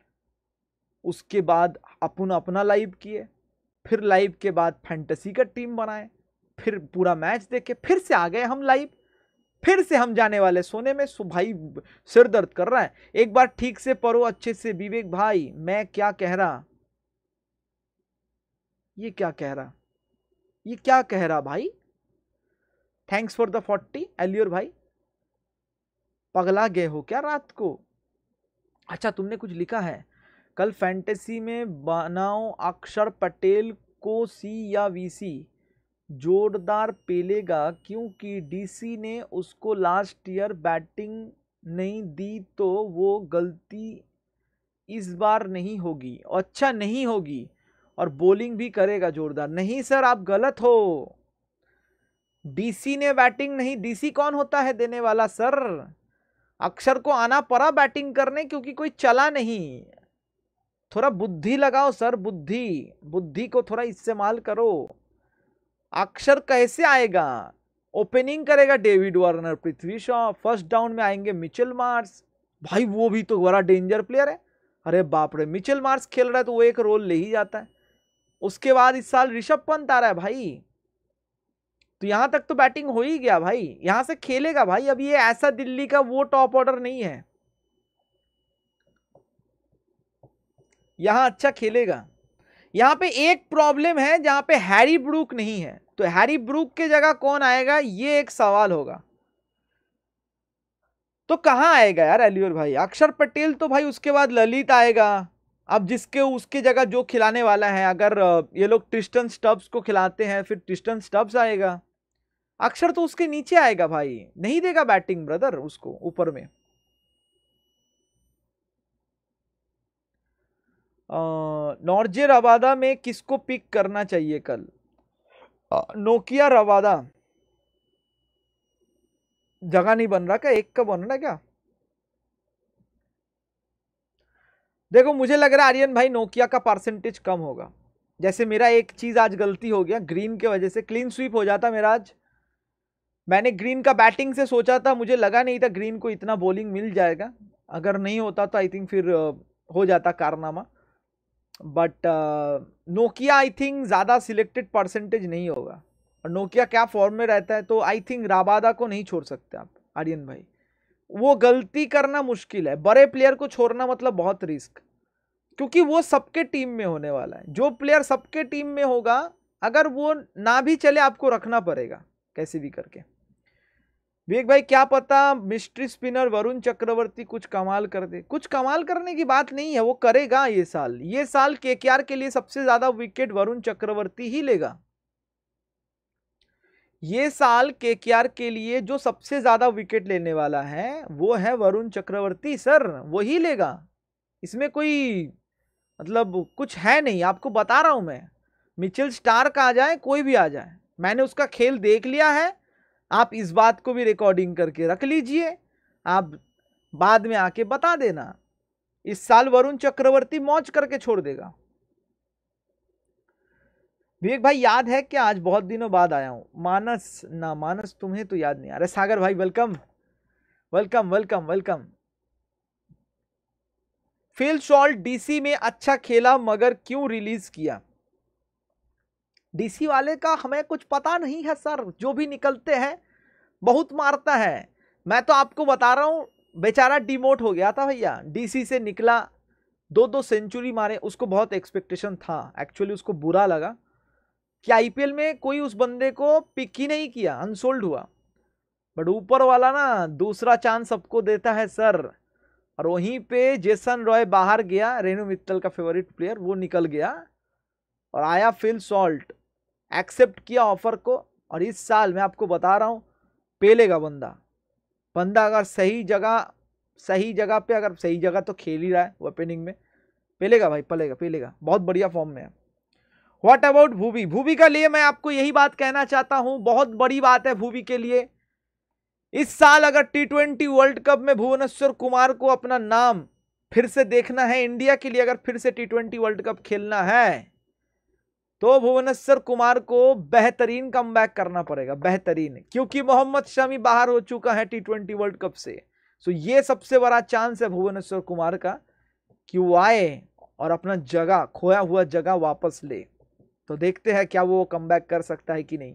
उसके बाद अपन अपना लाइव किए फिर लाइव के बाद फैंटसी का टीम बनाए फिर पूरा मैच देखे फिर से आ गए हम लाइव फिर से हम जाने वाले सोने में सो भाई सिर दर्द कर रहा है एक बार ठीक से पढ़ो अच्छे से विवेक भाई मैं क्या कह रहा ये क्या कह रहा ये क्या कह रहा भाई थैंक्स फॉर द फोर्टी एलियोर भाई पगला गए हो क्या रात को अच्छा तुमने कुछ लिखा है कल फैंटेसी में बनाओ अक्षर पटेल को सी या वीसी जोरदार पेलेगा क्योंकि डीसी ने उसको लास्ट ईयर बैटिंग नहीं दी तो वो गलती इस बार नहीं होगी अच्छा नहीं होगी और बॉलिंग भी करेगा जोरदार नहीं सर आप गलत हो डीसी ने बैटिंग नहीं डीसी कौन होता है देने वाला सर अक्षर को आना पड़ा बैटिंग करने क्योंकि कोई चला नहीं थोड़ा बुद्धि लगाओ सर बुद्धि बुद्धि को थोड़ा इस्तेमाल करो अक्षर कैसे आएगा ओपनिंग करेगा David Warner Prithvi Shaw first down में आएंगे मिचेल मार्स भाई वो भी तो बड़ा डेंजर प्लेयर है अरे बाप रे मिचेल मार्स खेल रहा है तो वो एक रोल ले ही जाता है उसके बाद इस साल ऋषभ पंत आ रहा है भाई तो यहाँ तक तो बैटिंग हो ही गया भाई यहाँ से खेलेगा भाई अब ये ऐसा दिल्ली का वो टॉप ऑर्डर नहीं है यहाँ अच्छा खेलेगा यहाँ पे एक प्रॉब्लम है जहाँ पे हैरी ब्रूक नहीं है तो हैरी ब्रूक के जगह कौन आएगा ये एक सवाल होगा तो कहाँ आएगा यार अलीवर भाई अक्षर पटेल तो भाई उसके बाद ललित आएगा अब जिसके उसके जगह जो खिलाने वाला है अगर ये लोग ट्रिस्टन स्टब्स को खिलाते हैं फिर ट्रिस्टन स्टब्स आएगा अक्षर तो उसके नीचे आएगा भाई नहीं देगा बैटिंग ब्रदर उसको ऊपर में नॉर्जे रवादा में किसको पिक करना चाहिए कल नोकिया रवादा जगह नहीं बन रहा क्या एक का बन रहा क्या देखो मुझे लग रहा है आर्यन भाई नोकिया का परसेंटेज कम होगा जैसे मेरा एक चीज़ आज गलती हो गया ग्रीन के वजह से क्लीन स्वीप हो जाता मेरा आज मैंने ग्रीन का बैटिंग से सोचा था मुझे लगा नहीं था ग्रीन को इतना बॉलिंग मिल जाएगा अगर नहीं होता तो आई थिंक फिर हो जाता कारनामा बट नोकिया आई थिंक ज़्यादा सिलेक्टेड परसेंटेज नहीं होगा और नोकिया क्या फॉर्म में रहता है तो आई थिंक राबादा को नहीं छोड़ सकते आप आर्यन भाई वो गलती करना मुश्किल है बड़े प्लेयर को छोड़ना मतलब बहुत रिस्क क्योंकि वो सबके टीम में होने वाला है जो प्लेयर सबके टीम में होगा अगर वो ना भी चले आपको रखना पड़ेगा कैसे भी करके विवेक भाई क्या पता मिस्ट्री स्पिनर वरुण चक्रवर्ती कुछ कमाल कर दे कुछ कमाल करने की बात नहीं है वो करेगा ये साल ये साल के के लिए सबसे ज्यादा विकेट वरुण चक्रवर्ती ही लेगा ये साल के के लिए जो सबसे ज्यादा विकेट लेने वाला है वो है वरुण चक्रवर्ती सर वो ही लेगा इसमें कोई मतलब कुछ है नहीं आपको बता रहा हूं मैं मिचिल स्टार का आ जाए कोई भी आ जाए मैंने उसका खेल देख लिया है आप इस बात को भी रिकॉर्डिंग करके रख लीजिए आप बाद में आके बता देना इस साल वरुण चक्रवर्ती मौज करके छोड़ देगा विवेक भाई याद है क्या आज बहुत दिनों बाद आया हूं मानस ना मानस तुम्हें तो याद नहीं आ रहा सागर भाई welcome welcome welcome welcome Phil Salt DC में अच्छा खेला मगर क्यों रिलीज किया डीसी वाले का हमें कुछ पता नहीं है सर जो भी निकलते हैं बहुत मारता है मैं तो आपको बता रहा हूँ बेचारा डिमोट हो गया था भैया डीसी से निकला दो दो सेंचुरी मारे उसको बहुत एक्सपेक्टेशन था एक्चुअली उसको बुरा लगा कि आईपीएल में कोई उस बंदे को पिक ही नहीं किया अनसोल्ड हुआ बट ऊपर वाला ना दूसरा चांस सबको देता है सर और वहीं पे जेसन रॉय बाहर गया रेनू मित्तल का फेवरेट प्लेयर वो निकल गया और आया फिल सॉल्ट एक्सेप्ट किया ऑफर को और इस साल मैं आपको बता रहा हूँ पेलेगा बंदा बंदा अगर सही जगह सही जगह पे अगर सही जगह तो खेल ही रहा है ओपनिंग में पेलेगा भाई पलेगा पेलेगा बहुत बढ़िया फॉर्म में है व्हाट अबाउट भूबी भूबी का लिए मैं आपको यही बात कहना चाहता हूँ बहुत बड़ी बात है भूबी के लिए इस साल अगर टी ट्वेंटी वर्ल्ड कप में भुवनेश्वर कुमार को अपना नाम फिर से देखना है इंडिया के लिए अगर फिर से टी ट्वेंटी वर्ल्ड कप खेलना है तो भुवनेश्वर कुमार को बेहतरीन कम करना पड़ेगा बेहतरीन क्योंकि मोहम्मद शमी बाहर हो चुका है टी ट्वेंटी वर्ल्ड कप से सो ये सबसे बड़ा चांस है भुवनेश्वर कुमार का कि वो आए और अपना जगह खोया हुआ जगह वापस ले तो देखते हैं क्या वो कम कर सकता है कि नहीं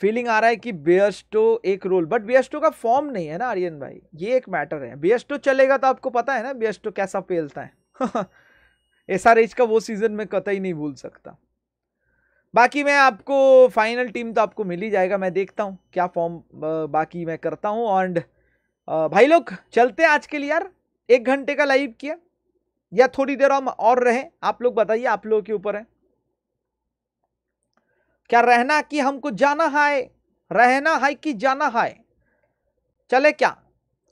फीलिंग आ रहा है कि बेस्टो एक रोल बट बेस्टो का फॉर्म नहीं है ना आर्यन भाई ये एक मैटर है बेस्टो चलेगा तो आपको पता है ना बेस्टो कैसा पेलता है *laughs* एस का वो सीज़न मैं कतई नहीं भूल सकता बाकी मैं आपको फाइनल टीम तो आपको मिल ही जाएगा मैं देखता हूँ क्या फॉर्म बाकी मैं करता हूँ एंड भाई लोग चलते हैं आज के लिए यार एक घंटे का लाइव किया या थोड़ी देर हम और रहें आप लोग बताइए आप लोगों के ऊपर है क्या रहना कि हमको जाना है रहना है कि जाना है चले क्या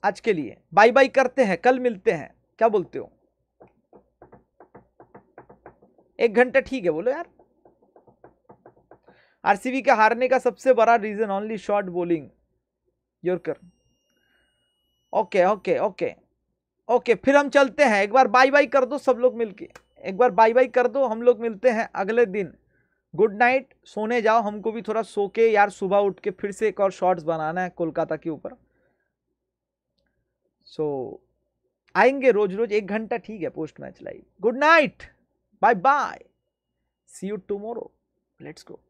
आज के लिए बाय बाय करते हैं कल मिलते हैं क्या बोलते हो एक घंटा ठीक है बोलो यार आरसीबी के हारने का सबसे बड़ा reason only short bowling yorker okay okay okay okay फिर हम चलते हैं एक बार बाय बाय कर दो सब लोग मिलके एक बार बाय बाय कर दो हम लोग मिलते हैं अगले दिन गुड नाइट सोने जाओ हमको भी थोड़ा सो के यार सुबह उठ के फिर से एक और शॉर्ट्स बनाना है कोलकाता के ऊपर सो so, आएंगे रोज रोज एक घंटा ठीक है post match live good night Bye bye. See you tomorrow. Let's go.